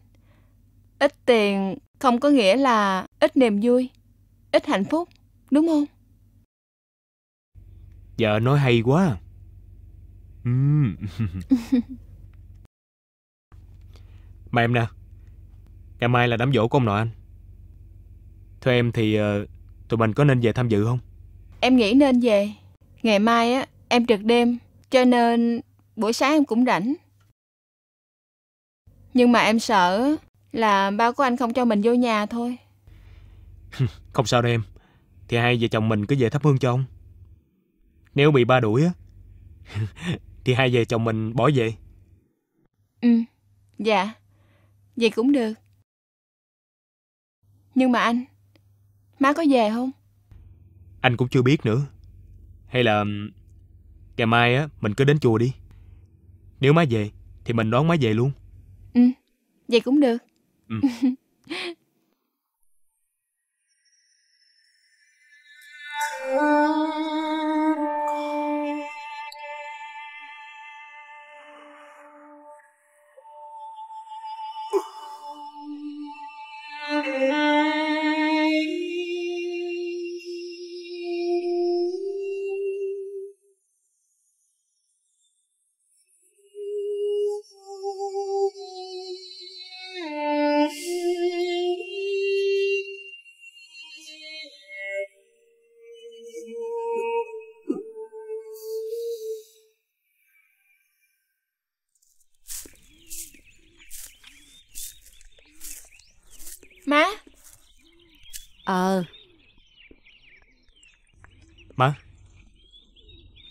D: ít tiền không có nghĩa là ít niềm vui, ít hạnh phúc, đúng không?
A: Vợ nói hay quá. Uhm. mà em nè, ngày mai là đám dỗ của ông nội anh. Thưa em thì ờ, tụi mình có nên về tham dự không?
D: Em nghĩ nên về. Ngày mai á em trực đêm, cho nên buổi sáng em cũng rảnh. Nhưng mà em sợ là ba của anh không cho mình vô nhà thôi.
A: không sao đâu em. Thì hai vợ chồng mình cứ về thắp hương cho ông. Nếu bị ba đuổi á Thì hai vợ chồng mình bỏ về
D: Ừ Dạ Vậy cũng được Nhưng mà anh Má có về không
A: Anh cũng chưa biết nữa Hay là Ngày mai á Mình cứ đến chùa đi Nếu má về Thì mình đón má về luôn
D: Ừ Vậy cũng được
A: ừ.
Q: Oh.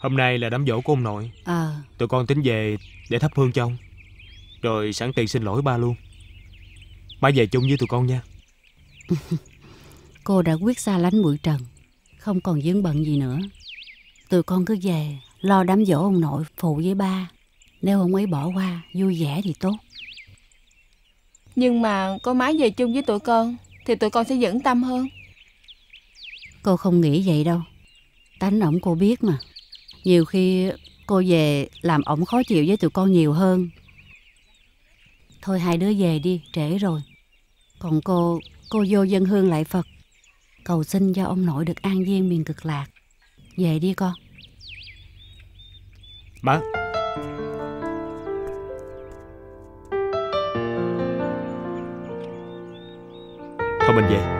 A: Hôm nay là đám dỗ của ông nội à. Tụi con tính về để thắp hương cho ông Rồi sẵn tiền xin lỗi ba luôn Ba về chung với tụi con nha
B: Cô đã quyết xa lánh bụi trần Không còn dướng bận gì nữa Tụi con cứ về Lo đám dỗ ông nội phụ với ba Nếu ông ấy bỏ qua vui vẻ thì tốt
D: Nhưng mà có má về chung với tụi con Thì tụi con sẽ vững tâm hơn
B: Cô không nghĩ vậy đâu Tánh ổng cô biết mà nhiều khi cô về làm ổng khó chịu với tụi con nhiều hơn thôi hai đứa về đi trễ rồi còn cô cô vô dân hương lại phật cầu xin cho ông nội được an viên miền cực lạc về đi con
A: má thôi mình về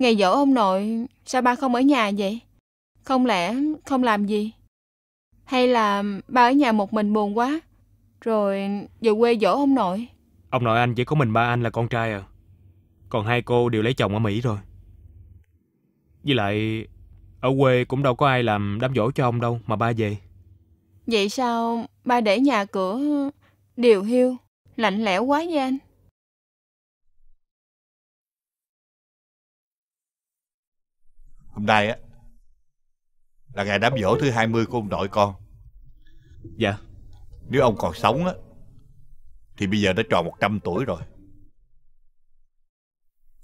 D: Ngày dỗ ông nội, sao ba không ở nhà vậy? Không lẽ không làm gì? Hay là ba ở nhà một mình buồn quá, rồi về quê dỗ ông nội?
A: Ông nội anh chỉ có mình ba anh là con trai à. Còn hai cô đều lấy chồng ở Mỹ rồi. Với lại, ở quê cũng đâu có ai làm đám dỗ cho ông đâu mà ba về.
D: Vậy sao ba để nhà cửa điều hiu, lạnh lẽo quá vậy anh?
C: Hôm nay á Là ngày đám dỗ thứ 20 của ông nội con Dạ
A: Nếu ông còn sống á Thì bây giờ đã tròn 100 tuổi rồi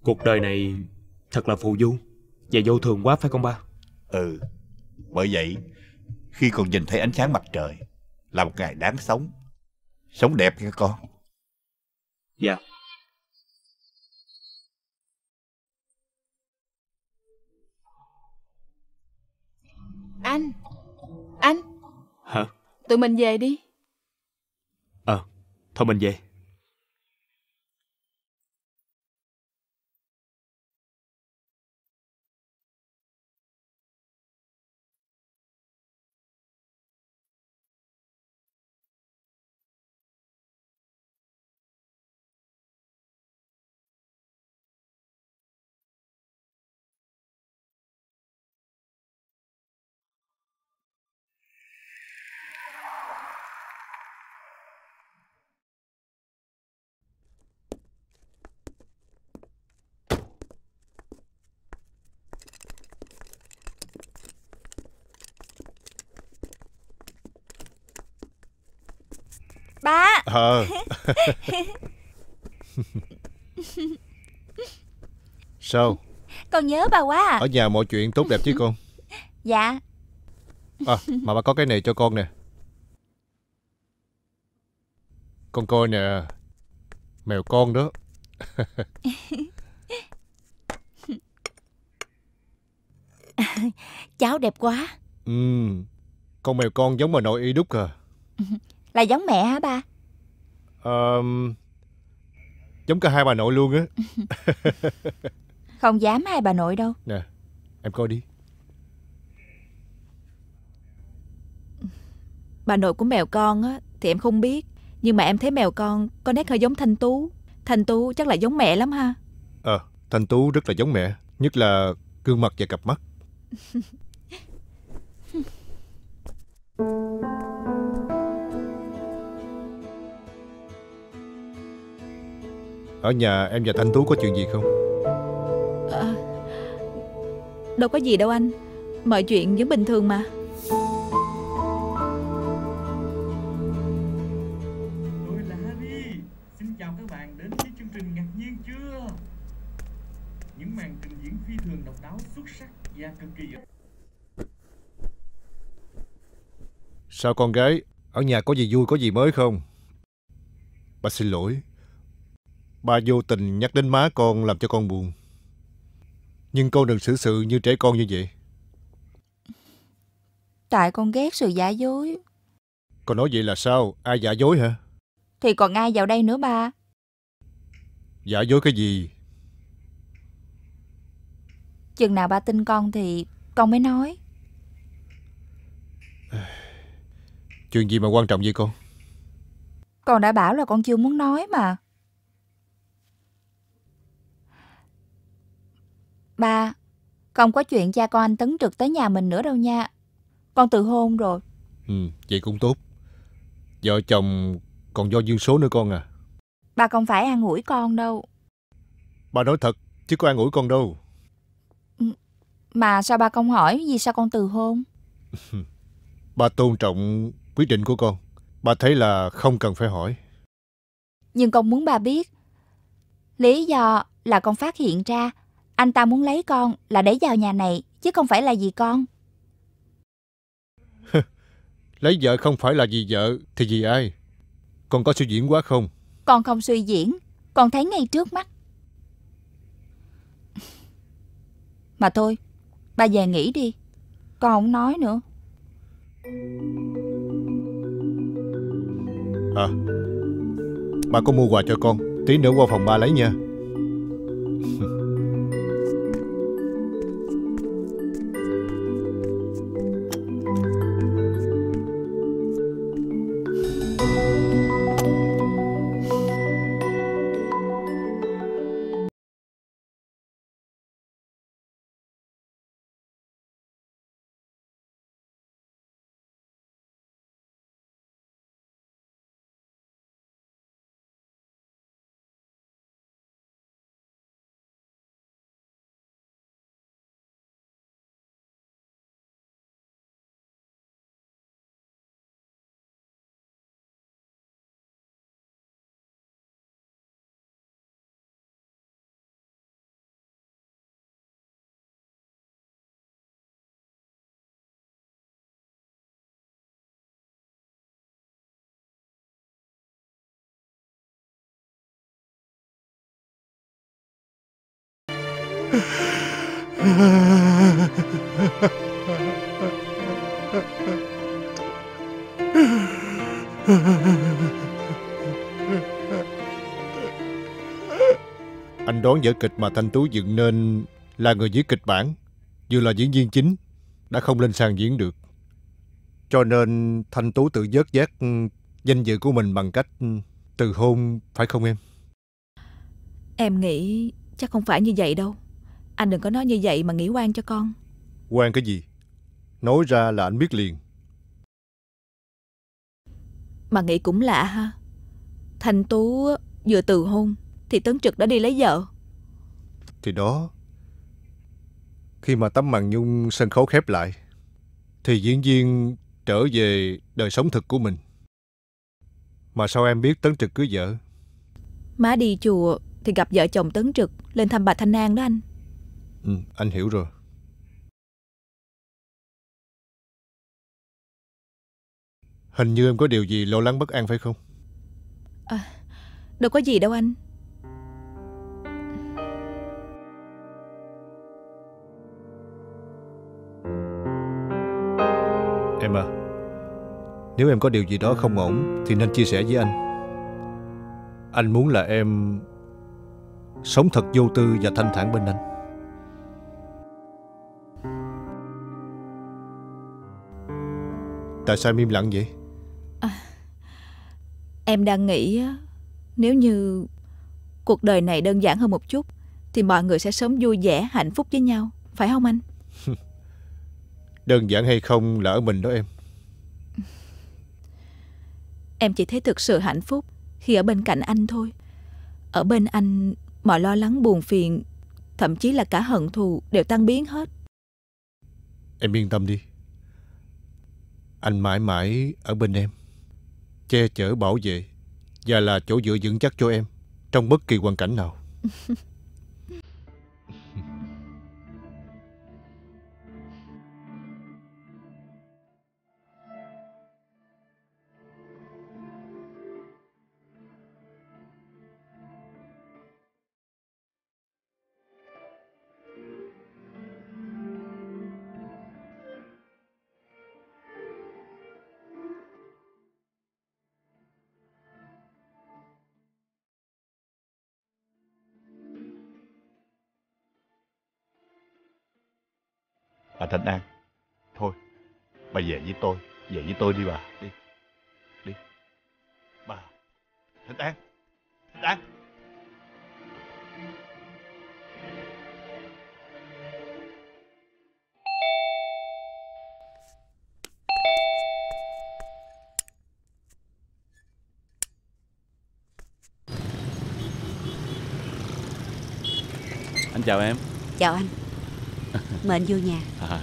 A: Cuộc đời này thật là phù du Và vô thường quá phải không ba
C: Ừ Bởi vậy Khi còn nhìn thấy ánh sáng mặt trời Là một ngày đáng sống Sống đẹp nha con Dạ yeah.
D: Anh Anh Hả Tụi mình về đi
A: Ờ à, Thôi mình về
Q: Ờ.
K: Sao? Con nhớ bà quá à. Ở nhà mọi chuyện tốt đẹp chứ con?
N: Dạ. À,
K: mà bà có cái này cho con nè. Con coi nè. Mèo con đó.
H: Cháu đẹp quá.
K: Ừ. Con mèo con giống bà nội y đúc à.
H: Là
N: giống mẹ hả ba?
K: uh, giống cả hai bà nội luôn á
N: không dám hai bà nội đâu
K: nè em coi đi
J: bà nội của mèo con á thì em không biết nhưng mà em thấy mèo con có nét hơi giống thanh tú thanh tú chắc là giống mẹ lắm ha
K: ờ à, thanh tú rất là giống mẹ nhất là gương mặt và cặp mắt Ở nhà em và Thanh Tú có chuyện gì không
J: à, Đâu có gì đâu anh Mọi chuyện vẫn bình thường mà
M: Tôi là Harry
A: Xin chào các bạn đến với chương trình ngạc nhiên chưa Những màn trình diễn phi thường độc đáo xuất sắc và cực kỳ
K: Sao con gái Ở nhà có gì vui có gì mới không Bà xin lỗi Ba vô tình nhắc đến má con làm cho con buồn. Nhưng con đừng xử sự như trẻ con như vậy.
N: Tại con ghét sự giả dối.
K: Con nói vậy là sao? Ai giả dối hả?
N: Thì còn ai vào đây nữa ba?
K: Giả dối cái gì?
N: Chừng nào ba tin con thì con mới nói.
K: Chuyện gì mà quan trọng vậy con?
N: Con đã bảo là con chưa muốn nói mà. Ba, không có chuyện cha con anh Tấn Trực tới nhà mình nữa đâu nha. Con tự hôn rồi.
K: Ừ, vậy cũng tốt. Vợ chồng còn do duyên số nữa con à.
N: Ba không phải an ủi con đâu.
K: Ba nói thật, chứ có an ủi con đâu.
N: Ừ, mà sao ba không hỏi vì sao con từ hôn?
K: Ừ, ba tôn trọng quyết định của con. Ba thấy là không cần phải hỏi.
N: Nhưng con muốn ba biết. Lý do là con phát hiện ra anh ta muốn lấy con là để vào nhà này, chứ không phải là vì con.
K: lấy vợ không phải là vì vợ, thì vì ai? Con có suy diễn quá không?
N: Con không suy diễn, con thấy ngay trước mắt. Mà thôi, bà về nghỉ đi, con không nói nữa.
K: À, bà có mua quà cho con, tí nữa qua phòng ba lấy nha. 16 vở kịch mà Thanh Tú dựng nên là người viết kịch bản, vừa là diễn viên chính, đã không lên sàn diễn được. Cho nên Thanh Tú tự dớt dát danh dự của mình bằng cách từ hôn, phải không em?
J: Em nghĩ chắc không phải như vậy đâu. Anh đừng có nói như vậy mà nghĩ quan cho con.
K: Quan cái gì? Nói ra là anh biết liền.
J: Mà nghĩ cũng lạ ha. Thanh Tú vừa từ hôn thì Tấn Trực đã đi lấy vợ.
K: Thì đó, khi mà tấm màn nhung sân khấu khép lại, thì diễn viên trở về đời sống thực của mình. Mà sao em biết Tấn Trực cưới vợ?
J: Má đi chùa thì gặp vợ chồng Tấn Trực lên thăm bà Thanh An đó anh.
K: Ừ, anh hiểu rồi. Hình như em có điều gì lo lắng bất an phải không?
J: À, đâu có gì đâu anh.
K: Nếu em có điều gì đó không ổn Thì nên chia sẻ với anh Anh muốn là em Sống thật vô tư và thanh thản bên anh Tại sao em im lặng vậy à,
J: Em đang nghĩ Nếu như Cuộc đời này đơn giản hơn một chút Thì mọi người sẽ sống vui vẻ hạnh phúc với nhau Phải không anh
K: Đơn giản hay không là ở mình đó em
J: Em chỉ thấy thực sự hạnh phúc khi ở bên cạnh anh thôi. Ở bên anh, mọi lo lắng buồn phiền, thậm chí là cả hận thù đều tan biến hết.
K: Em yên tâm đi. Anh mãi mãi ở bên em, che chở bảo vệ và là chỗ dựa vững chắc cho em trong bất kỳ hoàn cảnh nào.
C: Bà Thanh An, thôi, bà về với tôi, về với tôi đi bà, đi, đi.
K: Bà, Thanh An, Thanh An.
F: Anh chào em
I: Chào anh mệnh vô nhà à.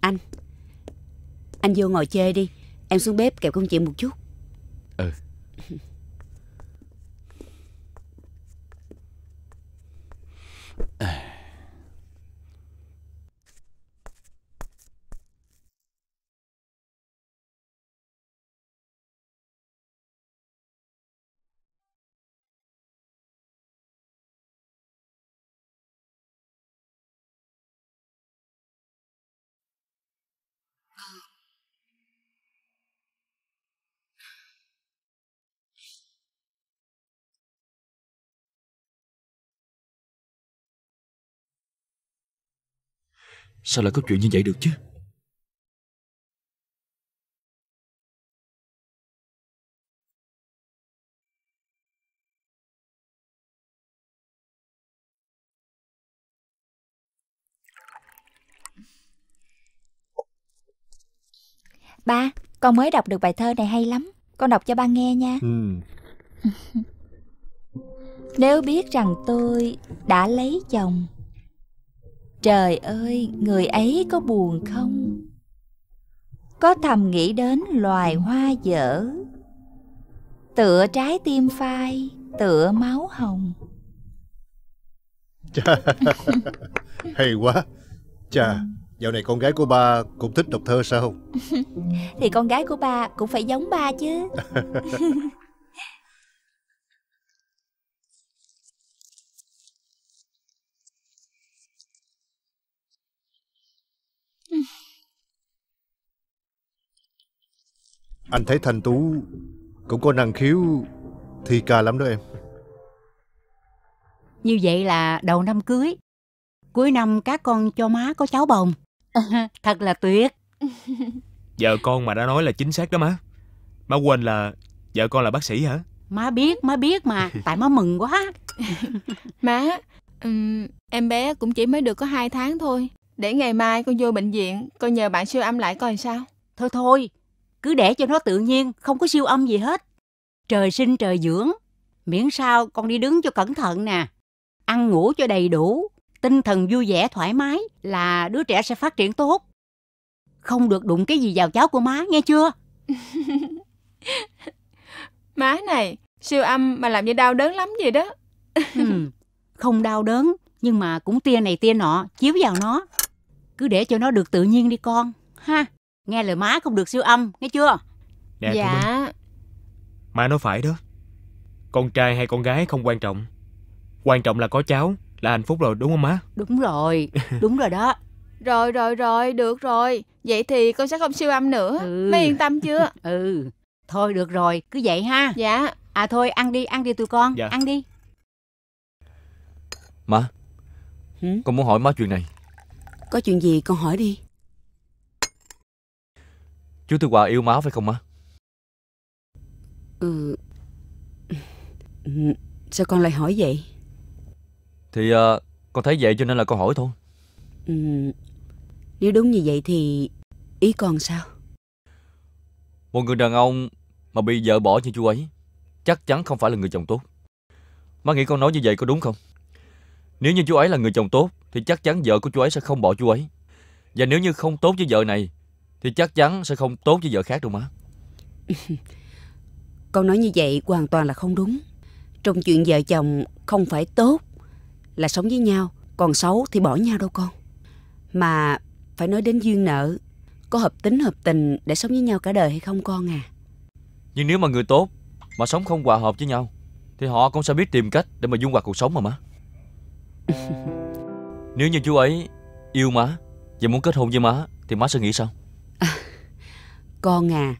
I: Anh Anh vô ngồi chơi đi Em xuống bếp kẹp công chuyện một chút
Q: Ừ
E: Sao lại có chuyện như vậy được chứ?
N: Ba, con mới đọc được bài thơ này hay lắm. Con đọc cho ba nghe nha. Ừ. Nếu biết rằng tôi đã lấy chồng trời ơi người ấy có buồn không có thầm nghĩ đến loài hoa dở tựa trái tim phai tựa máu hồng
K: Chà, hay quá Chà, dạo này con gái của ba cũng thích đọc thơ sao
N: Thì con gái của ba cũng phải giống ba chứ
K: Anh thấy Thanh Tú cũng có năng khiếu thi ca lắm đó em
H: Như vậy là đầu năm cưới Cuối năm các con cho má có cháu bồng Thật là tuyệt
A: Vợ con mà đã nói là chính xác đó má Má quên là vợ con là bác sĩ hả
H: Má biết, má biết mà Tại má mừng quá
D: Má, um, em bé cũng chỉ mới được có 2 tháng thôi Để ngày mai con vô bệnh viện Con nhờ bạn siêu âm lại coi sao Thôi thôi, cứ để cho nó tự nhiên không có siêu âm gì hết trời sinh trời dưỡng
H: miễn sao con đi đứng cho cẩn thận nè ăn ngủ cho đầy đủ tinh thần vui vẻ thoải mái là đứa trẻ sẽ phát triển tốt không được đụng cái gì vào cháu của má nghe chưa
D: má này
H: siêu âm mà làm như đau đớn lắm vậy đó ừ, không đau đớn nhưng mà cũng tia này tia nọ chiếu vào nó cứ để cho nó được tự nhiên đi con ha nghe lời má không được siêu âm nghe chưa nè dạ Thu
A: má nói phải đó con trai hay con gái không quan trọng quan trọng là có cháu là hạnh phúc rồi đúng không má
D: đúng rồi đúng rồi đó rồi rồi rồi được rồi vậy thì con sẽ không siêu âm nữa ừ. mấy yên tâm chưa ừ thôi được rồi cứ vậy ha dạ à thôi
H: ăn đi ăn đi tụi con dạ. ăn đi má Hử?
L: con muốn hỏi má chuyện này
I: có chuyện gì con hỏi đi
L: Chú Tư Hòa yêu máu phải không má
I: ừ. Sao con lại hỏi vậy
L: Thì à, con thấy vậy cho nên là con hỏi thôi
I: ừ. Nếu đúng như vậy thì ý con sao
L: Một người đàn ông mà bị vợ bỏ như chú ấy Chắc chắn không phải là người chồng tốt Má nghĩ con nói như vậy có đúng không Nếu như chú ấy là người chồng tốt Thì chắc chắn vợ của chú ấy sẽ không bỏ chú ấy Và nếu như không tốt với vợ này thì chắc chắn sẽ không tốt với vợ khác đâu má
I: Con nói như vậy hoàn toàn là không đúng Trong chuyện vợ chồng không phải tốt Là sống với nhau Còn xấu thì bỏ nhau đâu con Mà phải nói đến duyên nợ Có hợp tính hợp tình để sống với nhau cả đời hay không con à
L: Nhưng nếu mà người tốt Mà sống không hòa hợp với nhau Thì họ cũng sẽ biết tìm cách để mà dung hòa cuộc sống mà má Nếu như chú ấy yêu má Và muốn kết hôn với má Thì má sẽ nghĩ sao
I: con à,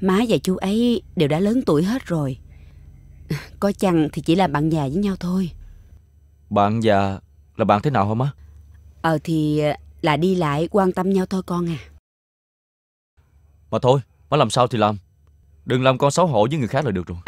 I: má và chú ấy đều đã lớn tuổi hết rồi. Có chăng thì chỉ là bạn già với nhau thôi.
L: Bạn già là bạn thế nào hả má?
I: Ờ thì là đi lại quan tâm nhau thôi con à.
L: Mà thôi, má làm sao thì làm. Đừng làm con xấu hổ với người khác là được rồi.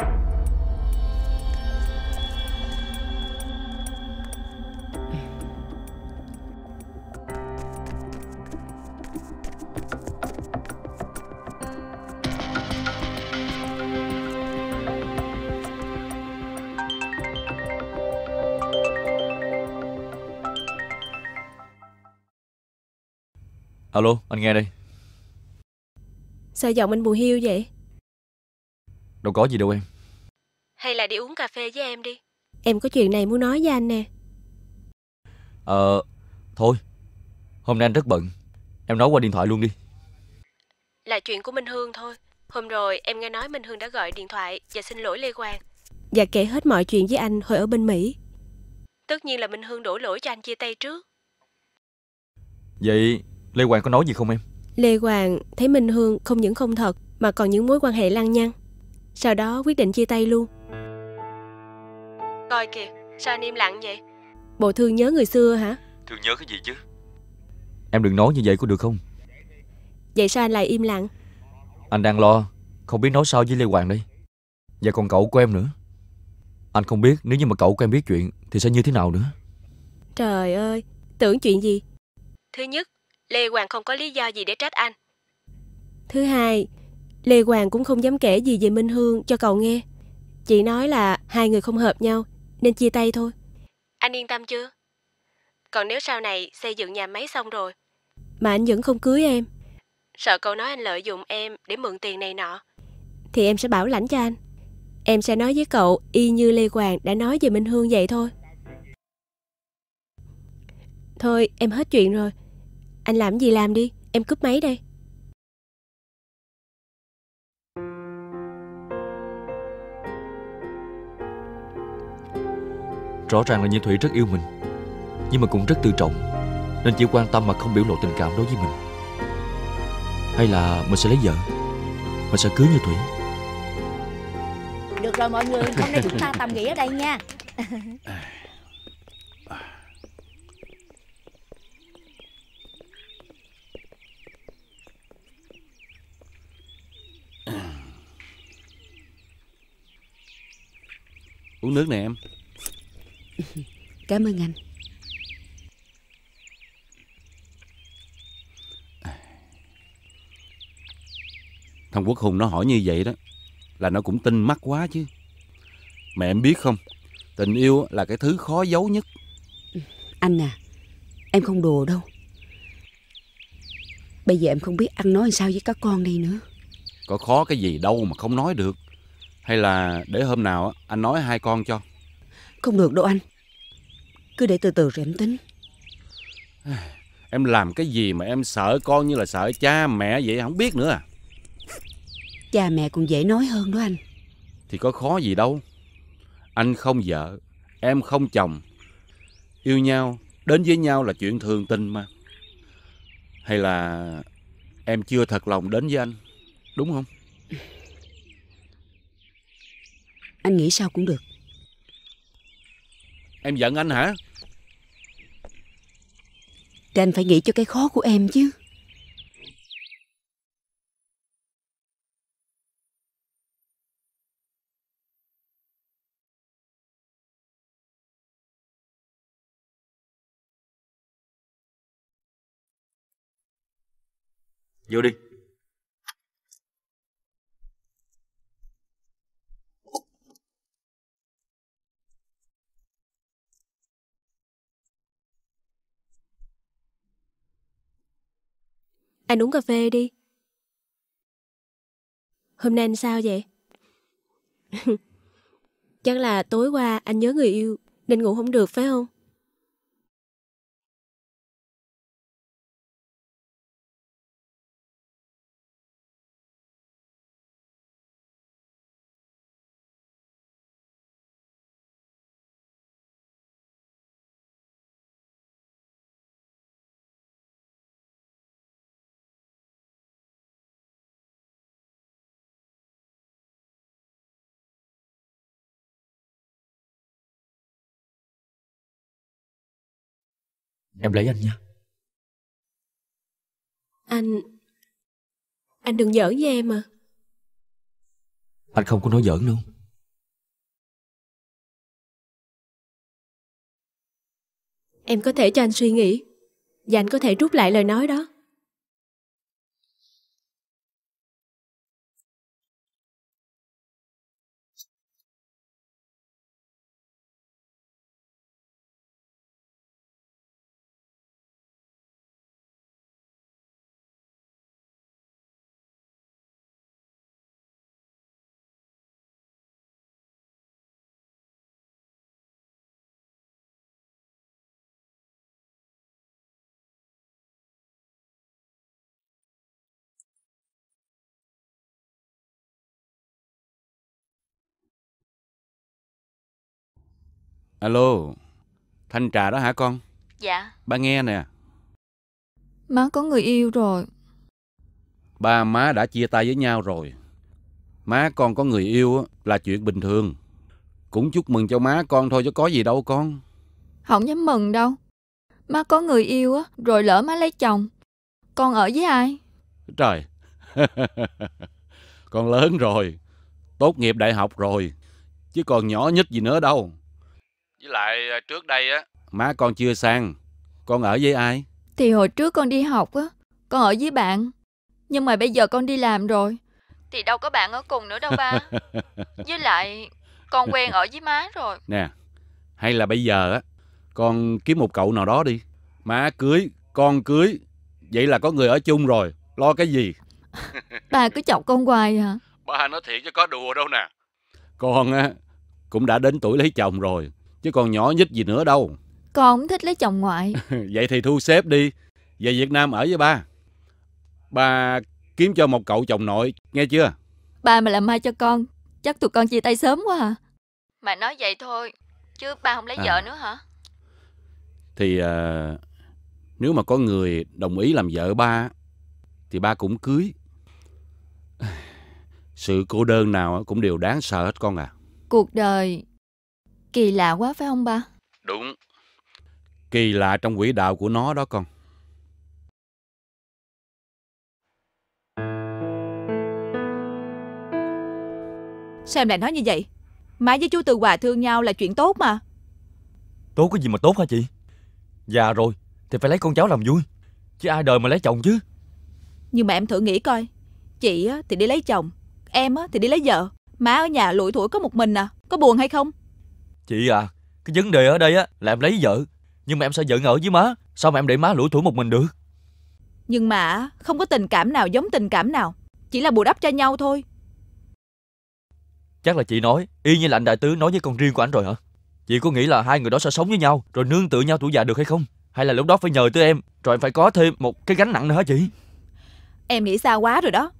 L: Alo, anh nghe đây
G: Sao giọng anh buồn hiu vậy? Đâu có gì đâu em Hay là đi uống cà phê với em đi Em có chuyện này muốn nói với anh nè
L: Ờ, thôi Hôm nay anh rất bận Em nói qua điện thoại luôn đi
G: Là chuyện của Minh Hương thôi Hôm rồi em nghe nói Minh Hương đã gọi điện thoại Và xin lỗi Lê Quang Và kể hết mọi chuyện với anh hồi ở bên Mỹ Tất nhiên là Minh Hương đổ lỗi cho anh chia tay trước
L: Vậy Lê Hoàng có nói gì không em?
G: Lê Hoàng thấy Minh Hương không những không thật mà còn những mối quan hệ lăng nhăng. Sau đó quyết định chia tay luôn. Coi kìa, sao anh im lặng vậy? Bộ thương nhớ người xưa hả? Thương nhớ cái gì chứ?
L: Em đừng nói như vậy có được không?
G: Vậy sao anh lại im lặng?
L: Anh đang lo, không biết nói sao với Lê Hoàng đây. Và còn cậu của em nữa. Anh không biết nếu như mà cậu của em biết chuyện thì sẽ như thế nào nữa.
G: Trời ơi, tưởng chuyện gì? Thứ nhất, Lê Hoàng không có lý do gì để trách anh. Thứ hai, Lê Hoàng cũng không dám kể gì về Minh Hương cho cậu nghe. Chị nói là hai người không hợp nhau nên chia tay thôi. Anh yên tâm chưa? Còn nếu sau này xây dựng nhà máy xong rồi. Mà anh vẫn không cưới em. Sợ cậu nói anh lợi dụng em để mượn tiền này nọ. Thì em sẽ bảo lãnh cho anh. Em sẽ nói với cậu y như Lê Hoàng đã nói về Minh Hương vậy thôi. Thôi em hết chuyện rồi anh làm gì làm đi, em cướp máy đây.
L: Rõ ràng là Như Thủy rất yêu mình Nhưng mà cũng rất tự trọng Nên chỉ quan tâm mà không biểu lộ tình cảm đối với mình Hay là mình sẽ lấy vợ Mình sẽ cưới Như Thủy
J: Được rồi mọi
O: người Hôm nay chúng ta tạm nghỉ ở đây nha
F: Uống nước nè em Cảm ơn anh Thằng Quốc Hùng nó hỏi như vậy đó Là nó cũng tin mắt quá chứ Mà em biết không Tình yêu là cái thứ khó giấu nhất
I: Anh à Em không đùa đâu Bây giờ em không biết ăn nói sao với các con đây nữa
F: Có khó cái gì đâu mà không nói được hay là để hôm nào anh nói hai con cho
I: Không được đâu anh Cứ để từ từ rồi em tính
F: Em làm cái gì mà em sợ con như là sợ cha mẹ vậy không biết nữa à
I: Cha mẹ cũng dễ nói hơn đó anh
F: Thì có khó gì đâu Anh không vợ Em không chồng Yêu nhau Đến với nhau là chuyện thường tình mà Hay là Em chưa thật lòng đến với anh Đúng không
I: Anh nghĩ sao cũng được
F: Em giận anh hả
I: Thì anh phải nghĩ cho cái khó của em chứ
E: Vô đi
G: Anh uống cà phê đi. Hôm nay anh sao vậy? Chắc là tối qua anh nhớ người yêu nên ngủ không được phải không? Em lấy anh nha Anh Anh đừng giỡn với em à
E: Anh không có nói giỡn đâu Em có thể cho anh suy nghĩ Và anh có thể rút lại lời nói đó
F: Alo, Thanh Trà đó hả con? Dạ. Ba nghe nè.
P: Má có người yêu rồi.
F: Ba má đã chia tay với nhau rồi. Má con có người yêu là chuyện bình thường. Cũng chúc mừng cho má con thôi chứ có gì đâu con.
P: Không dám mừng đâu. Má có người yêu á, rồi lỡ má lấy chồng. Con ở với ai?
F: Trời, con lớn rồi, tốt nghiệp đại học rồi, chứ còn nhỏ nhất gì nữa đâu. Với lại à, trước đây á Má con chưa sang Con ở với ai
P: Thì hồi trước con đi học á Con ở với bạn Nhưng mà bây giờ con đi làm rồi Thì đâu có bạn ở cùng nữa đâu ba Với lại con quen ở với má rồi
F: Nè Hay là bây giờ á Con kiếm một cậu nào đó đi Má cưới Con cưới Vậy là có người ở chung rồi Lo cái gì
P: Ba cứ chọc con hoài hả à.
F: Ba nói thiệt chứ có đùa đâu nè Con á Cũng đã đến tuổi lấy chồng rồi chứ còn nhỏ nhít gì nữa đâu
P: con không thích lấy chồng ngoại
F: vậy thì thu xếp đi về việt nam ở với ba ba kiếm cho một cậu chồng nội nghe chưa
P: ba mà làm mai cho con chắc tụi con chia tay sớm quá à mà nói vậy thôi chứ ba không lấy à. vợ nữa hả
F: thì à, nếu mà có người đồng ý làm vợ ba thì ba cũng cưới sự cô đơn nào cũng đều đáng sợ hết con à
P: cuộc đời Kỳ lạ quá phải không ba?
F: Đúng. Kỳ lạ trong quỹ đạo của nó đó con.
J: Sao em lại nói như vậy? Má với chú Từ Hòa thương nhau là chuyện tốt mà.
L: Tốt có gì mà tốt hả chị? Già rồi thì phải lấy con cháu làm vui. Chứ ai đời mà lấy chồng chứ.
J: Nhưng mà em thử nghĩ coi. Chị thì đi lấy chồng, em thì đi lấy vợ. Má ở nhà lủi thủi có một mình à, có buồn hay không?
L: Chị à, cái vấn đề ở đây á là em lấy vợ, nhưng mà em sẽ giận ở với má, sao mà em để má lủi thủi một mình được?
J: Nhưng mà không có tình cảm nào giống tình cảm nào, chỉ là bù đắp cho nhau thôi.
L: Chắc là chị nói, y như là anh đại tứ nói với con riêng của anh rồi hả? Chị có nghĩ là hai người đó sẽ sống với nhau rồi nương tựa nhau tuổi già được hay không? Hay là lúc đó phải nhờ tới em, rồi em phải có thêm một cái gánh nặng nữa hả chị?
J: Em nghĩ xa quá rồi
L: đó.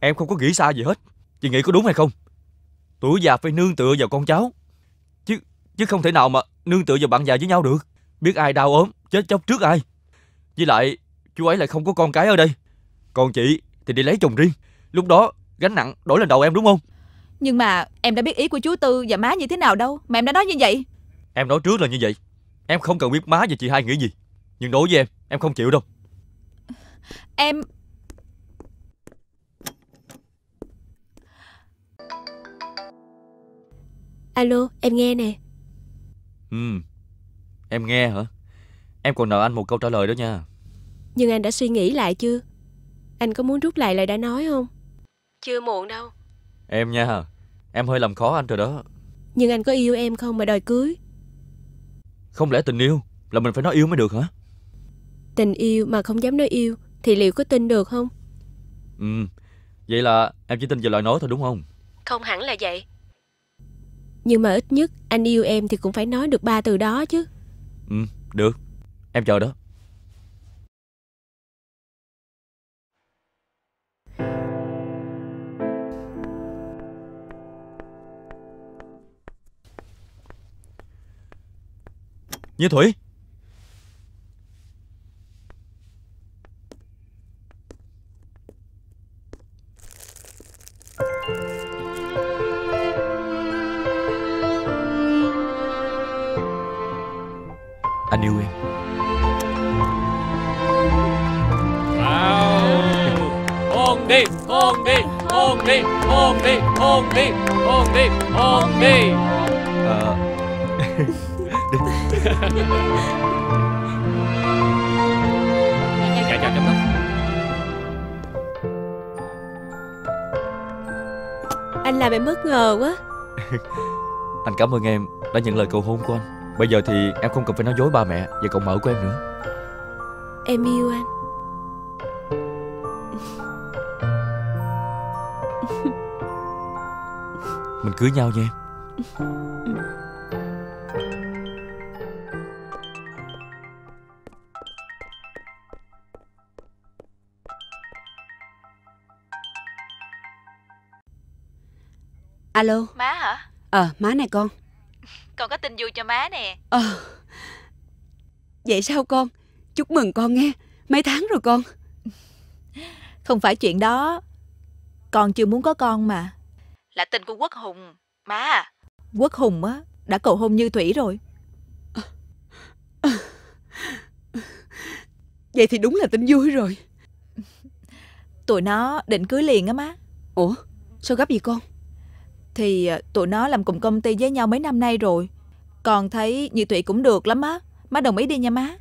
L: Em không có nghĩ xa gì hết. Chị nghĩ có đúng hay không? Tuổi già phải nương tựa vào con cháu Chứ không thể nào mà nương tựa vào bạn già với nhau được Biết ai đau ốm Chết chóc trước ai Với lại chú ấy lại không có con cái ở đây Còn chị thì đi lấy chồng riêng Lúc đó gánh nặng đổi lên đầu em đúng không
J: Nhưng mà em đã biết ý của chú Tư và má như thế nào đâu Mà em đã nói như vậy
L: Em nói trước là như vậy Em không cần biết má và chị hai nghĩ gì Nhưng đối với em em không chịu đâu
J: Em
G: Alo em nghe nè
L: Ừ Em nghe hả Em còn nợ anh một câu trả lời đó nha
G: Nhưng anh đã suy nghĩ lại chưa Anh có muốn rút lại lời đã nói không Chưa muộn đâu
L: Em nha Em hơi làm khó anh rồi đó
G: Nhưng anh có yêu em không mà đòi cưới
L: Không lẽ tình yêu Là mình phải nói yêu mới được hả
G: Tình yêu mà không dám nói yêu Thì liệu có tin được không
L: Ừ Vậy là em chỉ tin vào lời nói thôi đúng không
G: Không hẳn là vậy nhưng mà ít nhất anh yêu em thì cũng phải nói được ba từ đó chứ
L: Ừ, được Em chờ đó Như Thủy
F: đi hôn đi hôn đi hôn đi hôn đi hôn đi hôn đi
G: anh làm em bất ngờ quá
L: anh cảm ơn em đã nhận lời cầu hôn của anh bây giờ thì em không cần phải nói dối ba mẹ và cậu mở của em nữa
G: em yêu anh
L: Mình cưới nhau nha
Q: em
I: Alo Má hả? Ờ, má này con
J: Con có tin vui cho má nè
I: Ờ Vậy sao con? Chúc mừng con nghe Mấy tháng rồi con Không phải chuyện
J: đó Con chưa muốn có con mà là tình của Quốc Hùng Má à. Quốc Hùng á đã cầu hôn Như Thủy rồi Vậy thì đúng là tin vui rồi Tụi nó định cưới liền á má Ủa sao gấp gì con Thì à, tụi nó làm cùng công ty với nhau mấy năm nay rồi Còn thấy Như Thủy cũng được lắm á Má đồng ý đi nha má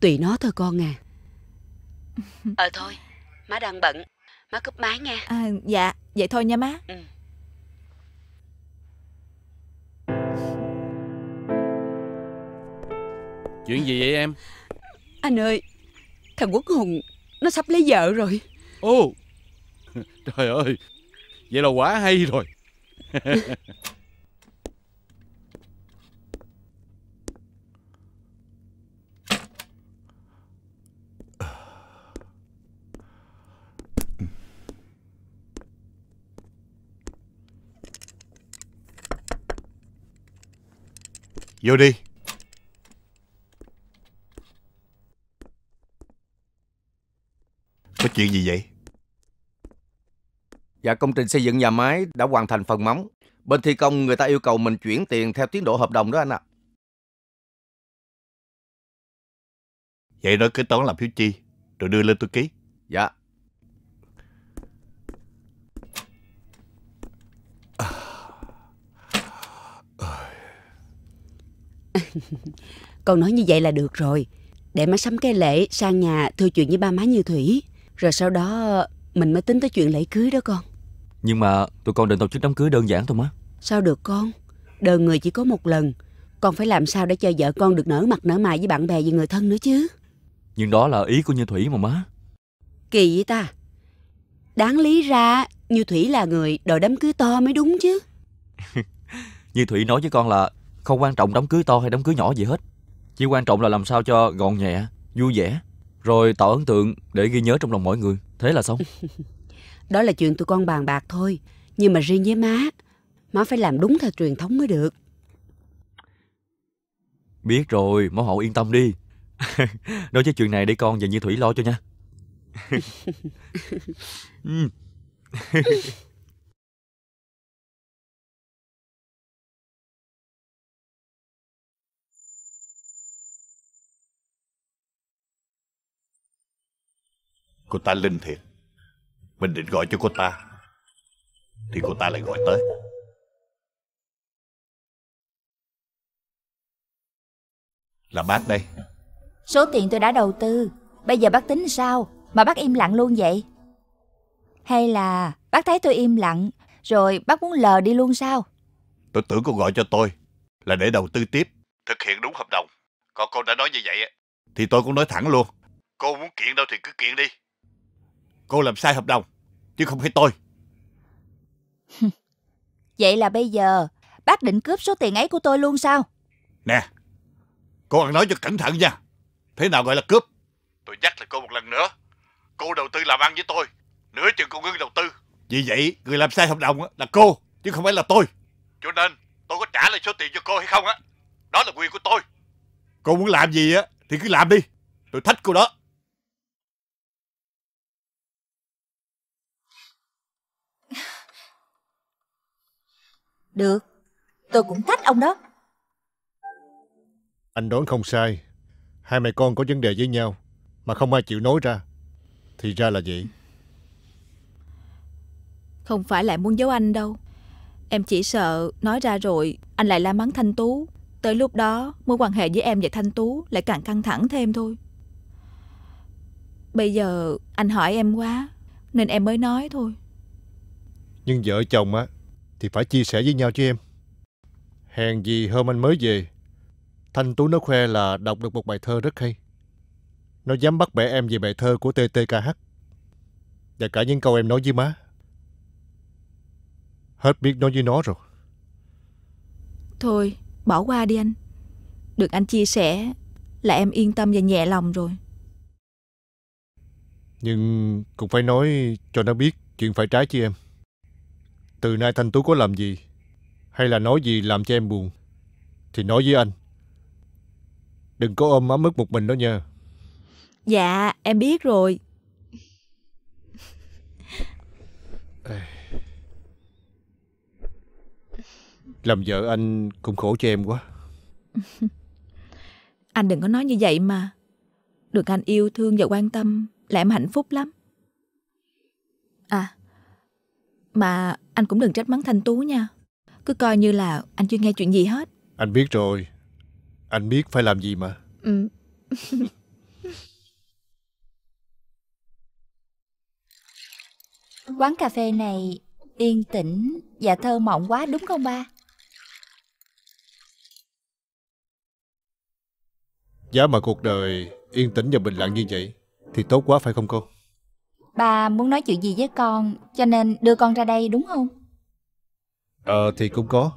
I: Tùy nó thôi con à
J: Ờ thôi má
I: đang bận Má cúp máy nghe. à,
J: Dạ Vậy thôi nha má
I: ừ.
F: Chuyện gì vậy em
I: Anh ơi Thằng Quốc Hùng Nó sắp lấy vợ rồi
F: Ô Trời ơi Vậy là quá hay rồi
C: Vô đi Có chuyện gì
L: vậy? Dạ công trình xây dựng nhà máy đã hoàn thành phần móng Bên thi công người ta yêu cầu mình chuyển tiền theo tiến độ hợp đồng đó anh ạ à.
C: Vậy nói kế toán làm phiếu chi Rồi đưa lên tôi ký Dạ
I: Con nói như vậy là được rồi. Để má sắm cái lễ sang nhà thưa chuyện với ba má Như Thủy. Rồi sau đó mình mới tính tới chuyện lễ cưới đó con.
L: Nhưng mà tụi con định tổ chức đám cưới đơn giản thôi má.
I: Sao được con? Đời người chỉ có một lần. Con phải làm sao để cho vợ con được nở mặt nở mày với bạn bè và người thân nữa chứ.
L: Nhưng đó là ý của Như Thủy mà má.
I: Kỳ vậy ta? Đáng lý ra Như Thủy là người đòi đám cưới to mới đúng chứ.
L: Như Thủy nói với con là không quan trọng đám cưới to hay đám cưới nhỏ gì hết Chỉ quan trọng là làm sao cho gọn nhẹ, vui vẻ Rồi tạo ấn tượng để ghi nhớ trong lòng mọi người Thế là xong
I: Đó là chuyện tụi con bàn bạc thôi Nhưng mà riêng với má Má phải làm đúng theo truyền thống mới được
L: Biết rồi, má hậu yên tâm đi Nói với chuyện này để con và Như Thủy lo cho nha ừ.
C: Cô ta linh thiệt Mình định gọi cho cô ta Thì cô ta lại gọi tới Là bác đây
N: Số tiền tôi đã đầu tư Bây giờ bác tính sao Mà bác im lặng luôn vậy Hay là bác thấy tôi im lặng Rồi bác muốn lờ đi luôn sao
C: Tôi tưởng cô gọi cho tôi Là để đầu tư tiếp Thực hiện đúng hợp đồng Còn cô đã nói như vậy Thì tôi cũng nói thẳng luôn Cô muốn kiện đâu thì cứ kiện đi Cô làm sai hợp đồng Chứ không phải tôi
N: Vậy là bây giờ Bác định cướp số tiền ấy của tôi luôn sao
C: Nè Cô ăn nói cho cẩn thận nha Thế nào gọi là cướp Tôi nhắc lại cô một lần nữa Cô đầu tư làm ăn với tôi Nửa chừng cô ngưng đầu tư Vì vậy người làm sai hợp đồng là cô Chứ không phải là tôi Cho nên tôi có trả lại số tiền cho cô hay không á Đó là quyền của tôi Cô muốn làm gì á Thì cứ làm đi Tôi thách cô đó
N: Được, tôi cũng thích ông đó
K: Anh đoán không sai Hai mẹ con có vấn đề với nhau Mà không ai chịu nói ra Thì ra là vậy
J: Không phải lại muốn giấu anh đâu Em chỉ sợ nói ra rồi Anh lại la mắng Thanh Tú Tới lúc đó mối quan hệ với em và Thanh Tú Lại càng căng thẳng thêm thôi Bây giờ anh hỏi em quá Nên em mới nói thôi
K: Nhưng vợ chồng á thì phải chia sẻ với nhau chứ em. Hèn gì hôm anh mới về, Thanh Tú nó khoe là đọc được một bài thơ rất hay. Nó dám bắt bẻ em về bài thơ của TTKH. Và cả những câu em nói với má. Hết biết nói với nó rồi.
J: Thôi, bỏ qua đi anh. Được anh chia sẻ là em yên tâm và nhẹ lòng rồi.
K: Nhưng cũng phải nói cho nó biết chuyện phải trái chứ em. Từ nay Thanh Tú có làm gì Hay là nói gì làm cho em buồn Thì nói với anh Đừng có ôm ấm ức một mình đó nha
J: Dạ em biết rồi
K: Làm vợ anh cũng khổ cho em quá
J: Anh đừng có nói như vậy mà Được anh yêu thương và quan tâm Là em hạnh phúc lắm À Mà anh cũng đừng trách mắng Thanh Tú nha Cứ coi như là anh chưa nghe chuyện gì hết
K: Anh biết rồi Anh biết phải làm gì mà
J: Ừ
N: Quán cà phê này yên tĩnh và thơ mộng quá đúng không ba?
K: Giá mà cuộc đời yên tĩnh và bình lặng như vậy Thì tốt quá phải không cô?
N: Ba muốn nói chuyện gì với con Cho nên đưa con ra đây đúng không
K: Ờ à, thì cũng có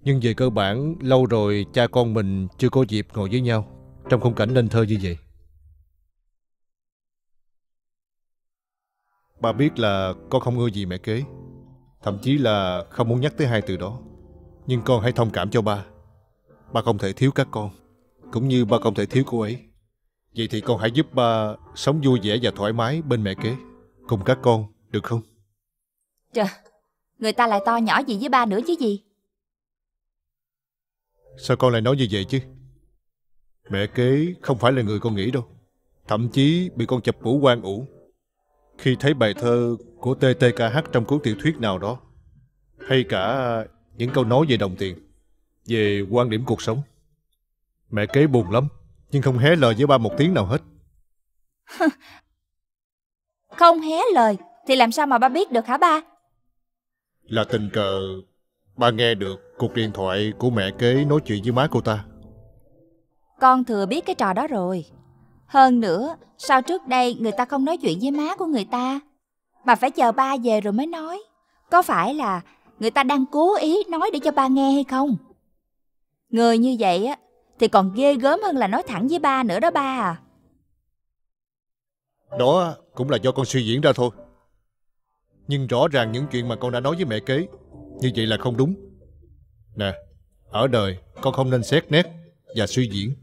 K: Nhưng về cơ bản Lâu rồi cha con mình chưa có dịp ngồi với nhau Trong khung cảnh nên thơ như vậy Ba biết là con không ưa gì mẹ kế Thậm chí là không muốn nhắc tới hai từ đó Nhưng con hãy thông cảm cho ba Ba không thể thiếu các con Cũng như ba không thể thiếu cô ấy Vậy thì con hãy giúp ba ờ, sống vui vẻ và thoải mái bên mẹ kế Cùng các con, được không?
N: Trời, dạ. người ta lại to nhỏ gì với ba nữa chứ gì
K: Sao con lại nói như vậy chứ? Mẹ kế không phải là người con nghĩ đâu Thậm chí bị con chập mũ quan ủ Khi thấy bài thơ của TTKH trong cuốn tiểu thuyết nào đó Hay cả những câu nói về đồng tiền Về quan điểm cuộc sống Mẹ kế buồn lắm nhưng không hé lời với ba một tiếng nào hết
N: Không hé lời Thì làm sao mà ba biết được hả ba
K: Là tình cờ Ba nghe được cuộc điện thoại của mẹ kế nói chuyện với má cô ta
N: Con thừa biết cái trò đó rồi Hơn nữa Sao trước đây người ta không nói chuyện với má của người ta Mà phải chờ ba về rồi mới nói Có phải là Người ta đang cố ý nói để cho ba nghe hay không Người như vậy á thì còn ghê gớm hơn là nói thẳng với ba nữa đó ba à
K: Đó cũng là do con suy diễn ra thôi Nhưng rõ ràng những chuyện mà con đã nói với mẹ kế Như vậy là không đúng Nè, ở đời con không nên xét nét và suy diễn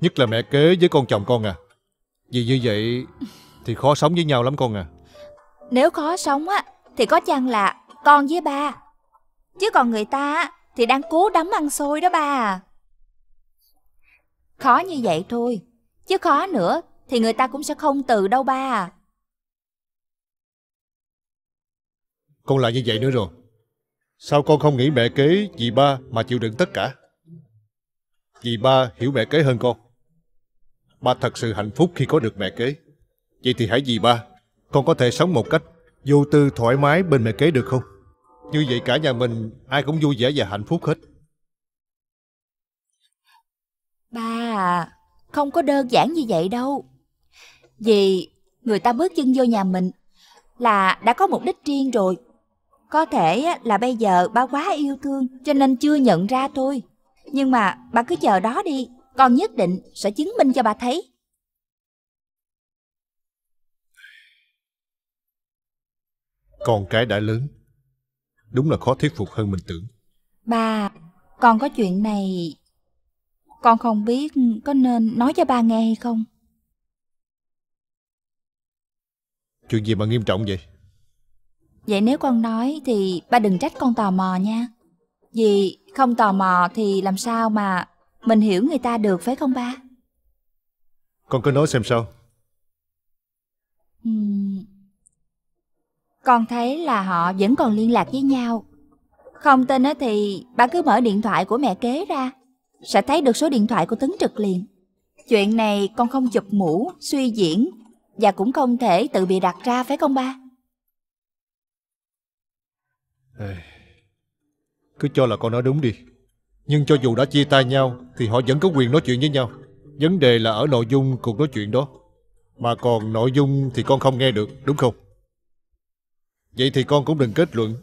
K: Nhất là mẹ kế với con chồng con à Vì như vậy thì khó sống với nhau lắm con à
N: Nếu khó sống á thì có chăng là con với ba Chứ còn người ta thì đang cố đấm ăn xôi đó ba à Khó như vậy thôi, chứ khó nữa thì người ta cũng sẽ không từ đâu ba
B: à.
K: Con lại như vậy nữa rồi. Sao con không nghĩ mẹ kế vì ba mà chịu đựng tất cả? Vì ba hiểu mẹ kế hơn con. Ba thật sự hạnh phúc khi có được mẹ kế. Vậy thì hãy vì ba, con có thể sống một cách vô tư thoải mái bên mẹ kế được không? Như vậy cả nhà mình ai cũng vui vẻ và hạnh phúc hết.
N: Ba À, không có đơn giản như vậy đâu. Vì người ta bước chân vô nhà mình là đã có mục đích riêng rồi. Có thể là bây giờ ba quá yêu thương cho nên chưa nhận ra tôi. Nhưng mà ba cứ chờ đó đi, con nhất định sẽ chứng minh cho bà thấy.
K: Con cái đã lớn, đúng là khó thuyết phục hơn mình tưởng.
N: Ba, con có chuyện này con không biết có nên nói cho ba nghe hay không
K: Chuyện gì mà nghiêm trọng vậy
N: Vậy nếu con nói thì ba đừng trách con tò mò nha Vì không tò mò thì làm sao mà mình hiểu người ta được phải không ba
K: Con cứ nói xem sao
N: uhm. Con thấy là họ vẫn còn liên lạc với nhau Không tin á thì ba cứ mở điện thoại của mẹ kế ra sẽ thấy được số điện thoại của Tấn Trực liền. Chuyện này con không chụp mũ, suy diễn và cũng không thể tự bị đặt ra phải không ba?
K: Ê, cứ cho là con nói đúng đi. Nhưng cho dù đã chia tay nhau thì họ vẫn có quyền nói chuyện với nhau. Vấn đề là ở nội dung cuộc nói chuyện đó. Mà còn nội dung thì con không nghe được, đúng không? Vậy thì con cũng đừng kết luận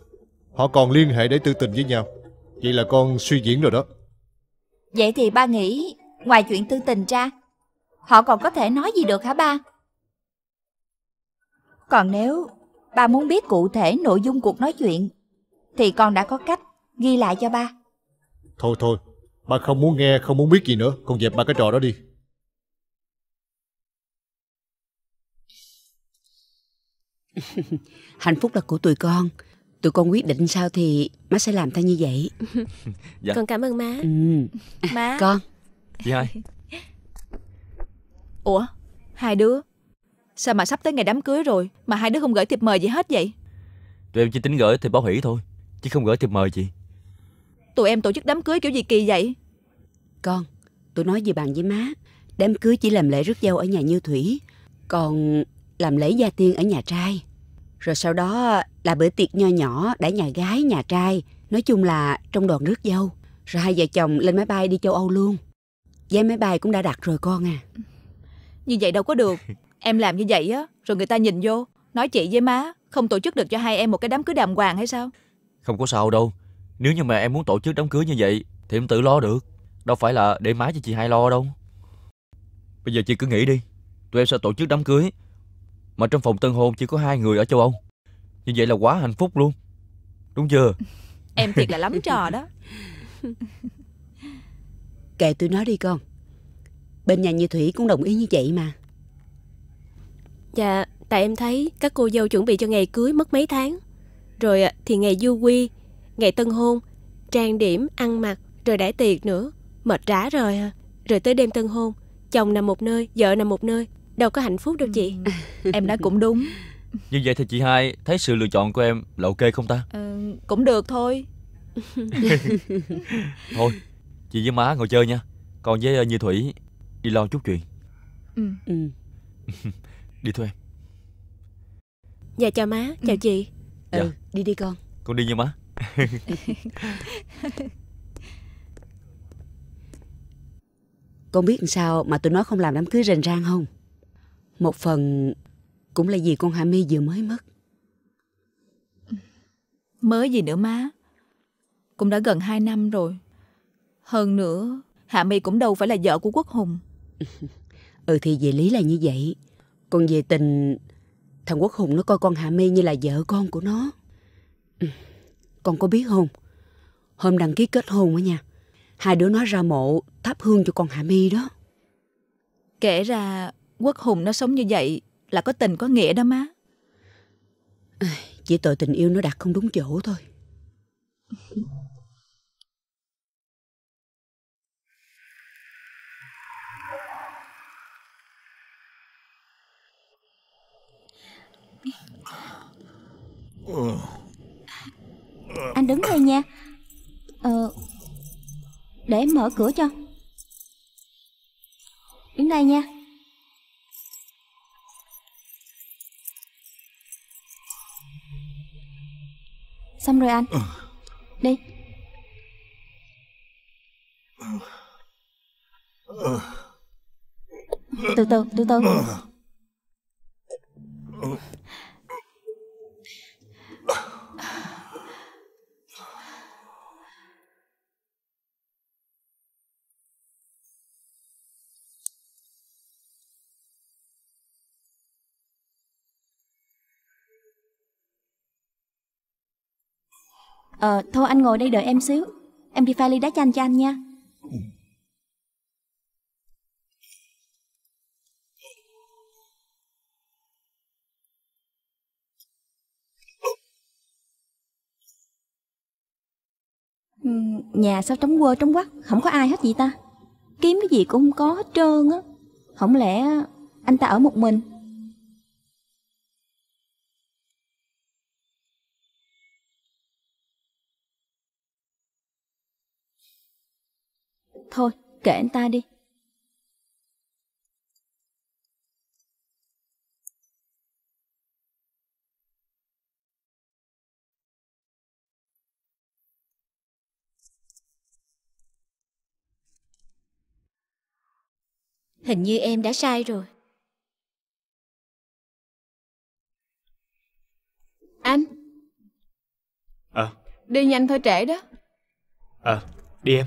K: Họ còn liên hệ để tư tình với nhau Vậy là con suy diễn rồi đó
N: Vậy thì ba nghĩ, ngoài chuyện tư tình ra, họ còn có thể nói gì được hả ba? Còn nếu ba muốn biết cụ thể nội dung cuộc nói chuyện, thì con đã có cách ghi lại cho ba.
K: Thôi thôi, ba không muốn nghe, không muốn biết gì nữa, con dẹp ba cái trò đó đi.
I: Hạnh phúc là của tụi con tụi con quyết định sao thì má sẽ làm theo như vậy dạ. con cảm ơn má ừ.
G: má con
L: dạ. gì
J: ủa hai đứa sao mà sắp tới ngày đám cưới rồi mà hai đứa không gửi thiệp mời gì hết vậy
L: tụi em chỉ tính gửi thì báo hủy thôi chứ không gửi thiệp mời chị
J: tụi em tổ chức đám cưới kiểu gì kỳ vậy con
I: tụi nói gì bạn với má đám cưới chỉ làm lễ rước dâu ở nhà như thủy còn làm lễ gia tiên ở nhà trai rồi sau đó là bữa tiệc nho nhỏ đãi nhà gái, nhà trai. Nói chung là trong đoàn rước dâu. Rồi hai vợ chồng lên máy bay đi châu Âu luôn. Vé máy bay cũng đã đặt rồi con à.
J: Như vậy đâu có được. Em làm như vậy á, rồi người ta nhìn vô. Nói chị với má, không tổ chức được cho hai em một cái đám cưới đàng hoàng hay sao?
L: Không có sao đâu. Nếu như mà em muốn tổ chức đám cưới như vậy, thì em tự lo được. Đâu phải là để má cho chị hai lo đâu. Bây giờ chị cứ nghĩ đi, tụi em sẽ tổ chức đám cưới mà trong phòng tân hôn chỉ có hai người ở châu Âu Như vậy là quá hạnh phúc luôn Đúng chưa Em thiệt
I: là lắm trò đó Kệ tôi nói đi con Bên nhà Như Thủy cũng đồng ý như vậy mà
G: Dạ Tại em thấy các cô dâu chuẩn bị cho ngày cưới mất mấy tháng Rồi à, thì ngày du quy Ngày tân hôn Trang điểm, ăn mặc Rồi đãi tiệc nữa Mệt rã rồi à Rồi tới đêm tân hôn Chồng nằm một nơi, vợ nằm một nơi Đâu có hạnh phúc đâu chị ừ. Em nói cũng đúng
L: Như vậy thì chị hai thấy sự lựa chọn của em là ok không ta
G: ừ, Cũng
J: được thôi
L: Thôi Chị với má ngồi chơi nha Còn với ờ, Như Thủy đi lo chút chuyện ừ. ừ. đi thôi em
G: Dạ chào má, chào ừ. chị dạ. ừ, dạ. đi đi con
L: Con đi nha má
I: Con biết sao mà tụi nó không làm đám cưới rình rang không một phần cũng là vì con Hà My vừa mới mất. Mới gì nữa má?
J: Cũng đã gần hai năm rồi. Hơn nữa, Hạ My cũng đâu phải là vợ của Quốc Hùng.
I: ừ thì về lý là như vậy. Còn về tình, thằng Quốc Hùng nó coi con Hạ My như là vợ con của nó. Con có biết không? Hôm đăng ký kết hôn á nha. Hai đứa nó ra mộ thắp hương cho con Hạ My đó. Kể ra Quốc Hùng nó sống như vậy là có tình có nghĩa đó má. chỉ tội tình yêu nó đặt không đúng chỗ thôi.
R: Anh đứng đây nha Ờ Để mở cửa cho Đứng đây nha Xong rồi anh ừ. Đi Từ từ, từ từ ừ. Ừ. Ờ, thôi anh ngồi đây đợi em xíu Em đi pha ly đá chanh cho anh nha Nhà sao trống quơ trống quắc Không có ai hết vậy ta Kiếm cái gì cũng không có hết trơn á Không lẽ anh ta ở một mình Thôi, kể anh ta đi.
G: Hình như em đã sai rồi.
D: Anh. Ờ. À. Đi nhanh thôi trễ đó.
A: Ờ, à, đi em.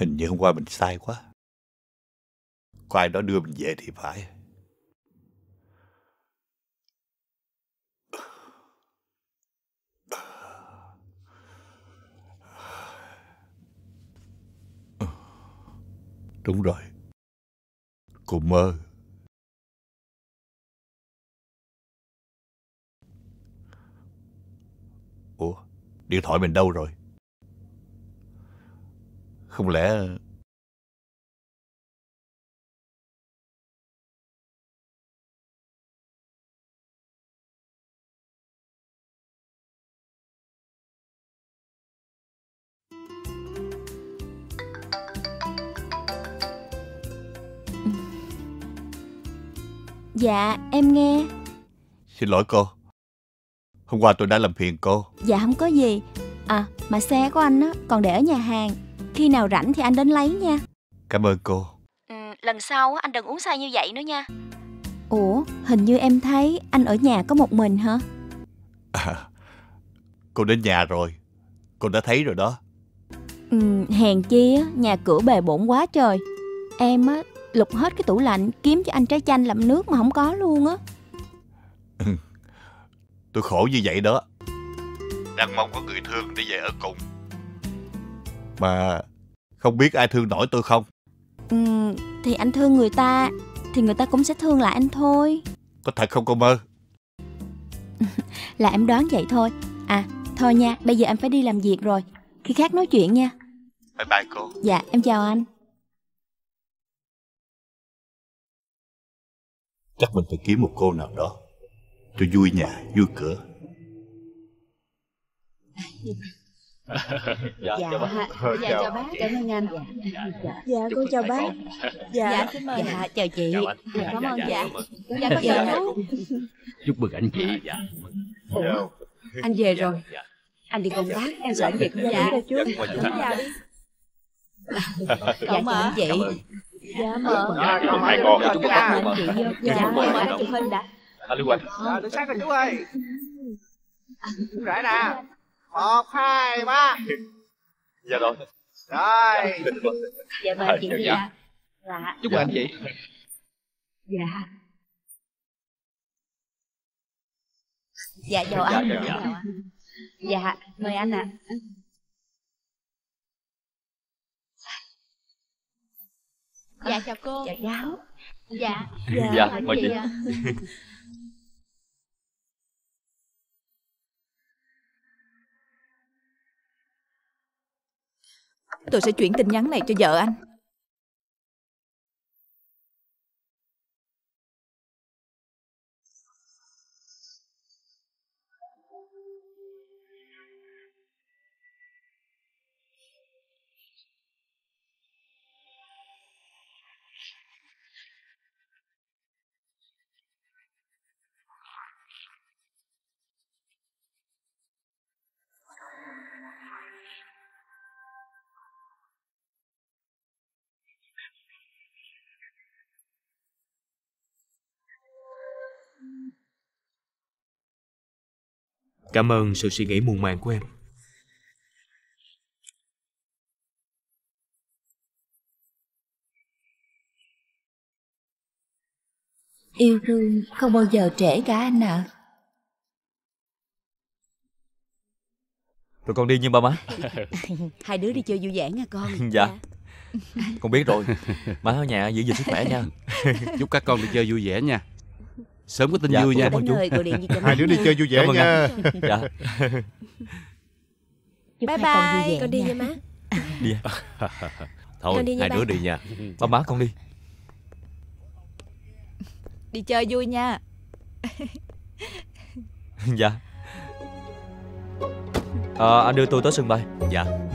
E: hình như hôm qua mình sai quá
C: có ai đó đưa mình về thì phải đúng rồi
E: cô mơ ủa điện thoại mình đâu rồi không lẽ
R: Dạ, em nghe
C: Xin lỗi cô Hôm qua tôi đã làm phiền cô
R: Dạ, không có gì À, mà xe của anh á, còn để ở nhà hàng khi nào rảnh thì anh đến lấy nha Cảm ơn cô ừ, Lần sau anh đừng uống sai như vậy nữa nha Ủa hình như em thấy anh ở nhà có một mình hả
C: à, Cô đến nhà rồi Cô đã thấy rồi đó
R: ừ, Hèn chi á, nhà cửa bề bổn quá trời Em á, lục hết cái tủ lạnh Kiếm cho anh trái chanh làm nước mà không có luôn á
C: Tôi khổ như vậy đó Đang mong có người thương để về ở cùng mà không biết ai thương nổi tôi không
R: ừ, thì anh thương người ta thì người ta cũng sẽ thương lại anh thôi
C: có thật không cô mơ
R: là em đoán vậy thôi à thôi nha bây giờ em phải đi làm việc rồi khi khác nói chuyện nha
C: bye bye cô dạ
R: em chào anh
E: chắc mình phải kiếm một cô nào đó cho vui
C: nhà vui cửa dạ,
M: dạ, chào bác. dạ chào, dạ, chào bác
Q: cảm ơn anh dạ, dạ. dạ, dạ con chào bác dạ, dạ
M: xin mời dạ chào chị dạ, cảm ơn dạ dạ con chào chú chúc mừng anh chị dạ, anh
I: về rồi anh đi công tác em sợ việc dạ
H: chú
Q: dạ dạ cậu mở chị
G: dạ mở không hai con dạ. chúng ta chị vô dạ mở chụp hình đã
Q: anh đi quên
E: được sáng
G: rồi chú
Q: ơi rải nè
E: một hai ba dạ rồi rồi dạ mời chị dạ dạ chúc mừng anh chị dạ
I: dạ chào dạ, anh dạ, dạ.
E: dạ. mời anh ạ
H: à. dạ chào cô chào dạ, giáo dạ dạ, dạ mời chị
E: Tôi sẽ chuyển tin nhắn này cho vợ anh
A: Cảm ơn sự suy nghĩ muôn màng của em.
N: Yêu thương không bao giờ trễ cả anh ạ. À.
L: Tụi con đi nhưng ba má.
I: Hai đứa đi chơi vui vẻ nha con. Dạ.
L: dạ. Con biết rồi. Má ở nhà giữ gìn sức khỏe nha. Chúc các con đi chơi vui vẻ nha sớm có tin dạ, vui nha mọi nơi hai đứa đi chơi vui vẻ nha dạ.
J: bye bye con
G: đi nha má
L: đi thôi đi hai đứa đi nha ba má con đi
J: đi chơi vui nha
L: dạ à, anh đưa tôi tới sân bay dạ